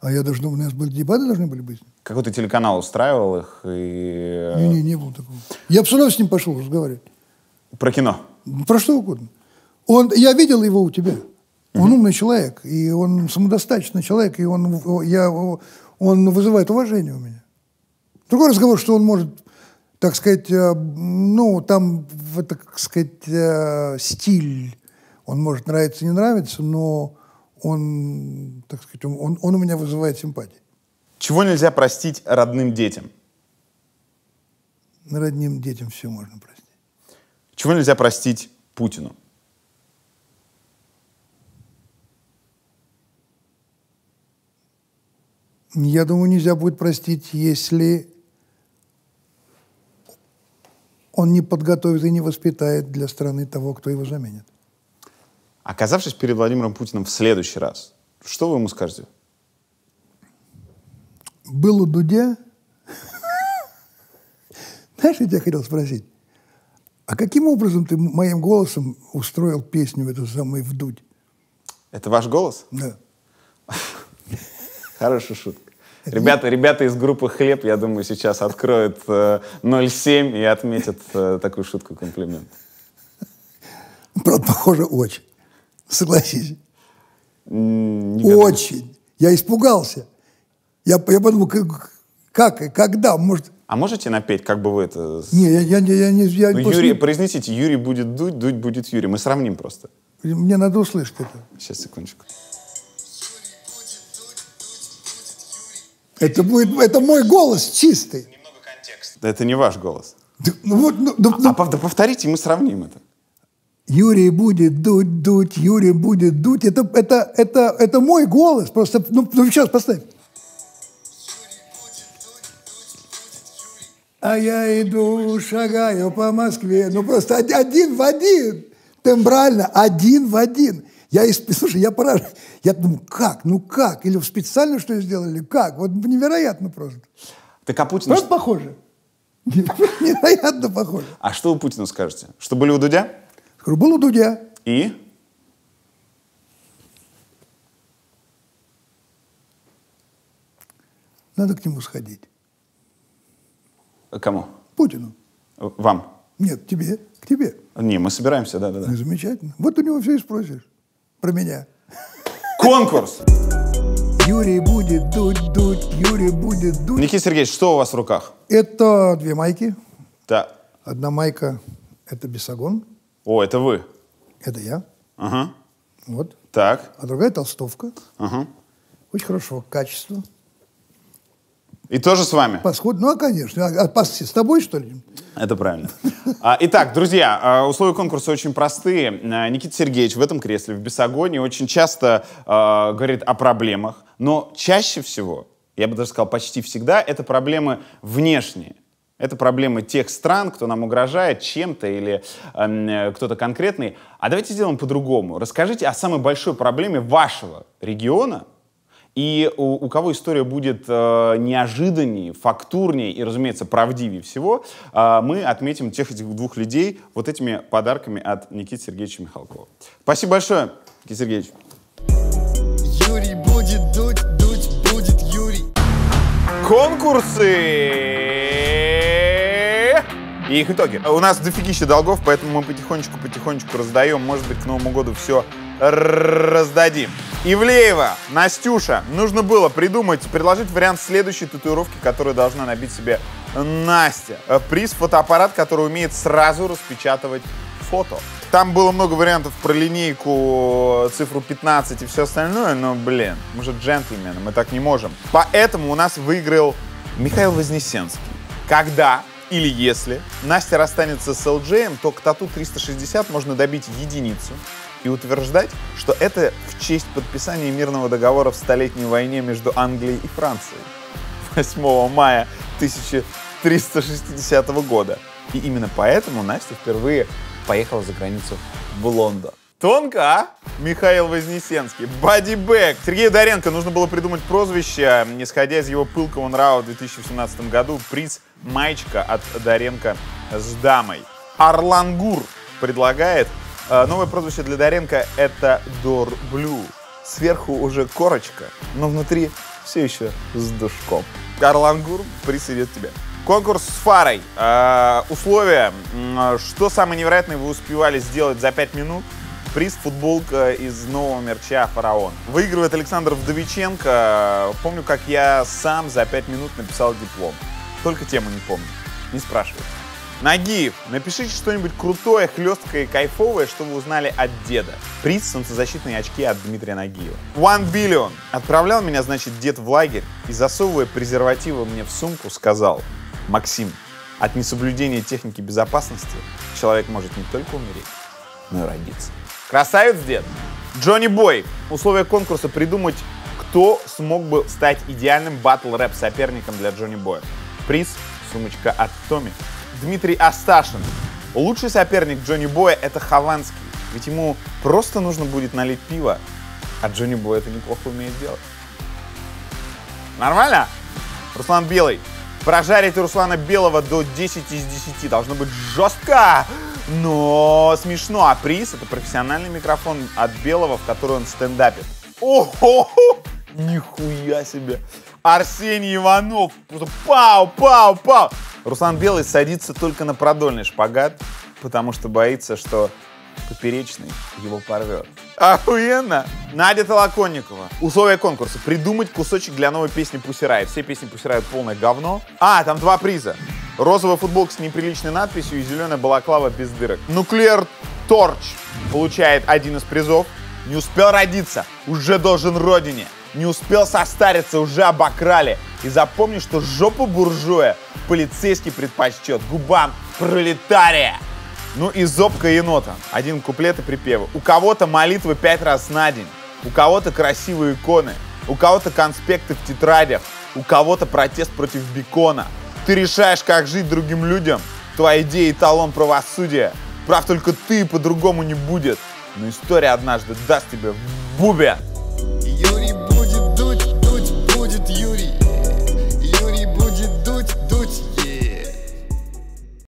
А я должен, у нас были дебаты должны были быть. Какой-то телеканал устраивал их и... Э, не, не, не было такого. Я бы с с ним пошел разговаривать. Про кино? Про что угодно. Он, я видел его у тебя. Он умный человек, и он самодостаточный человек, и он, я, он вызывает уважение у меня. Другой разговор, что он может так сказать, э, ну, там, так сказать, э, стиль, он может нравиться, не нравиться, но он, так сказать, он, он у меня вызывает симпатии. Чего нельзя простить родным детям? Родным детям все можно простить. Чего нельзя простить Путину? Я думаю, нельзя будет простить, если он не подготовит и не воспитает для страны того, кто его заменит. Оказавшись перед Владимиром Путиным в следующий раз, что вы ему скажете? Был у Дудя. Знаешь, я тебя хотел спросить. А каким образом ты моим голосом устроил песню эту самую «Вдуть»? Это ваш голос? Да. Хорошая шутка. Ребята, ребята из группы «Хлеб», я думаю, сейчас откроют э, 0,7 и отметят э, такую шутку комплимент. Правда, похоже, очень. Согласись. очень. Я испугался. Я, я подумал, как, как и когда, может... А можете напеть, как бы вы это... Не, я, я, я, я не... Я ну, после... Юрий, произнесите, Юрий будет дуть, дуть будет Юрий. Мы сравним просто. Мне надо услышать это. Сейчас, секундочку. Это будет, это мой голос чистый. Немного контекста. Это не ваш голос. Да, ну, вот, ну, а, ну, а, да повторите, мы сравним это. Юрий будет дуть, дуть, Юрий будет дуть. Это, это, это, это мой голос. Просто, ну, ну сейчас поставь. А я иду, шагаю по Москве. Ну просто один в один, тембрально, один в один. Я, слушай, я поражен. Я думаю, как, ну как? Или специально что сделали? Как? Вот невероятно просто. Так а Путин... Просто похоже. Невероятно похоже. А что вы Путину скажете? Что были у Дудя? Скажу, был у Дудя. И? Надо к нему сходить. Кому? Путину. Вам? Нет, тебе. К тебе. Не, мы собираемся, да-да-да. Ну, замечательно. Вот у него все и спросишь про меня. Конкурс! Юрий будет дуть, дуть, Юрий будет дуть. Никита Сергеевич, что у вас в руках? Это две майки. Да. Одна майка – это бесогон. О, это вы. Это я. Ага. Вот. Так. А другая – толстовка. Ага. Очень хорошего качества. И тоже с вами. Пасход, ну, а, конечно. А, а с тобой, что ли? Это правильно. А, итак, друзья, а, условия конкурса очень простые. Никита Сергеевич в этом кресле, в Бесогоне, очень часто э, говорит о проблемах, но чаще всего, я бы даже сказал, почти всегда, это проблемы внешние. Это проблемы тех стран, кто нам угрожает чем-то или э, кто-то конкретный. А давайте сделаем по-другому. Расскажите о самой большой проблеме вашего региона, и у, у кого история будет э, неожиданнее, фактурнее и, разумеется, правдивее всего, э, мы отметим тех этих двух людей вот этими подарками от Никиты Сергеевича Михалкова. Спасибо большое, Никита Сергеевич. Юрий будет дуть, дуть будет Юрий. Конкурсы! И их итоги. У нас дофигища долгов, поэтому мы потихонечку-потихонечку раздаем. Может быть, к Новому году все раздадим. Ивлеева, Настюша, нужно было придумать, предложить вариант следующей татуировки, которую должна набить себе Настя. Э, приз — фотоаппарат, который умеет сразу распечатывать фото. Там было много вариантов про линейку, цифру 15 и все остальное, но, блин, мы же джентльмены, мы так не можем. Поэтому у нас выиграл Михаил Вознесенский. Когда или если Настя расстанется с LJ, то к тату 360 можно добить единицу, и утверждать, что это в честь подписания мирного договора в Столетней войне между Англией и Францией 8 мая 1360 года. И именно поэтому Настя впервые поехала за границу в Лондон. Тонко, а? Михаил Вознесенский. Бодибэк. Сергею Доренко нужно было придумать прозвище, исходя из его пылкого нрава в 2017 году. Приз «Маечка» от Доренко с дамой. Арлангур предлагает а, новое прозвище для Доренко — это Дор Блю. Сверху уже корочка, но внутри все еще с душком. Карлангур присоединит тебя. Конкурс с фарой. Э, условия. Что самое невероятное вы успевали сделать за 5 минут? Приз футболка из нового мерча «Фараон». Выигрывает Александр Вдовиченко. Помню, как я сам за 5 минут написал диплом. Только тему не помню. Не спрашивайте. Нагиев, напишите что-нибудь крутое, хлесткое и кайфовое, что вы узнали от деда. Приз солнцезащитные очки от Дмитрия Нагиева. One Billion. Отправлял меня, значит, дед в лагерь и, засовывая презервативы мне в сумку, сказал «Максим, от несоблюдения техники безопасности человек может не только умереть, но и родиться». Красавец, дед! Джонни Бой. Условия конкурса придумать, кто смог бы стать идеальным батл-рэп соперником для Джонни Боя. Приз – сумочка от Томми. Дмитрий Асташин. Лучший соперник Джонни Боя — это Хованский. Ведь ему просто нужно будет налить пиво, а Джонни Бой это неплохо умеет делать. Нормально? Руслан Белый. Прожарить Руслана Белого до 10 из 10 должно быть жестко, но смешно. А приз — это профессиональный микрофон от Белого, в который он стендапит. Ого! Нихуя себе! Арсений Иванов. просто Пау, пау, пау. Руслан Белый садится только на продольный шпагат, потому что боится, что поперечный его порвет. Охуенно! Надя Толоконникова. Условия конкурса. Придумать кусочек для новой песни Пусирая. Все песни Пусирая полное говно. А, там два приза. Розовая футболка с неприличной надписью и зеленая балаклава без дырок. Нуклеар Торч получает один из призов. Не успел родиться, уже должен родине. Не успел состариться, уже обокрали. И запомни, что жопу буржуя полицейский предпочтет губам пролетария. Ну и зобка енота. Один куплет и припевы. У кого-то молитвы пять раз на день. У кого-то красивые иконы. У кого-то конспекты в тетрадях. У кого-то протест против бекона. Ты решаешь, как жить другим людям. Твоя идея и талон правосудия. Прав только ты, по-другому не будет. Но история однажды даст тебе в бубе. Юрий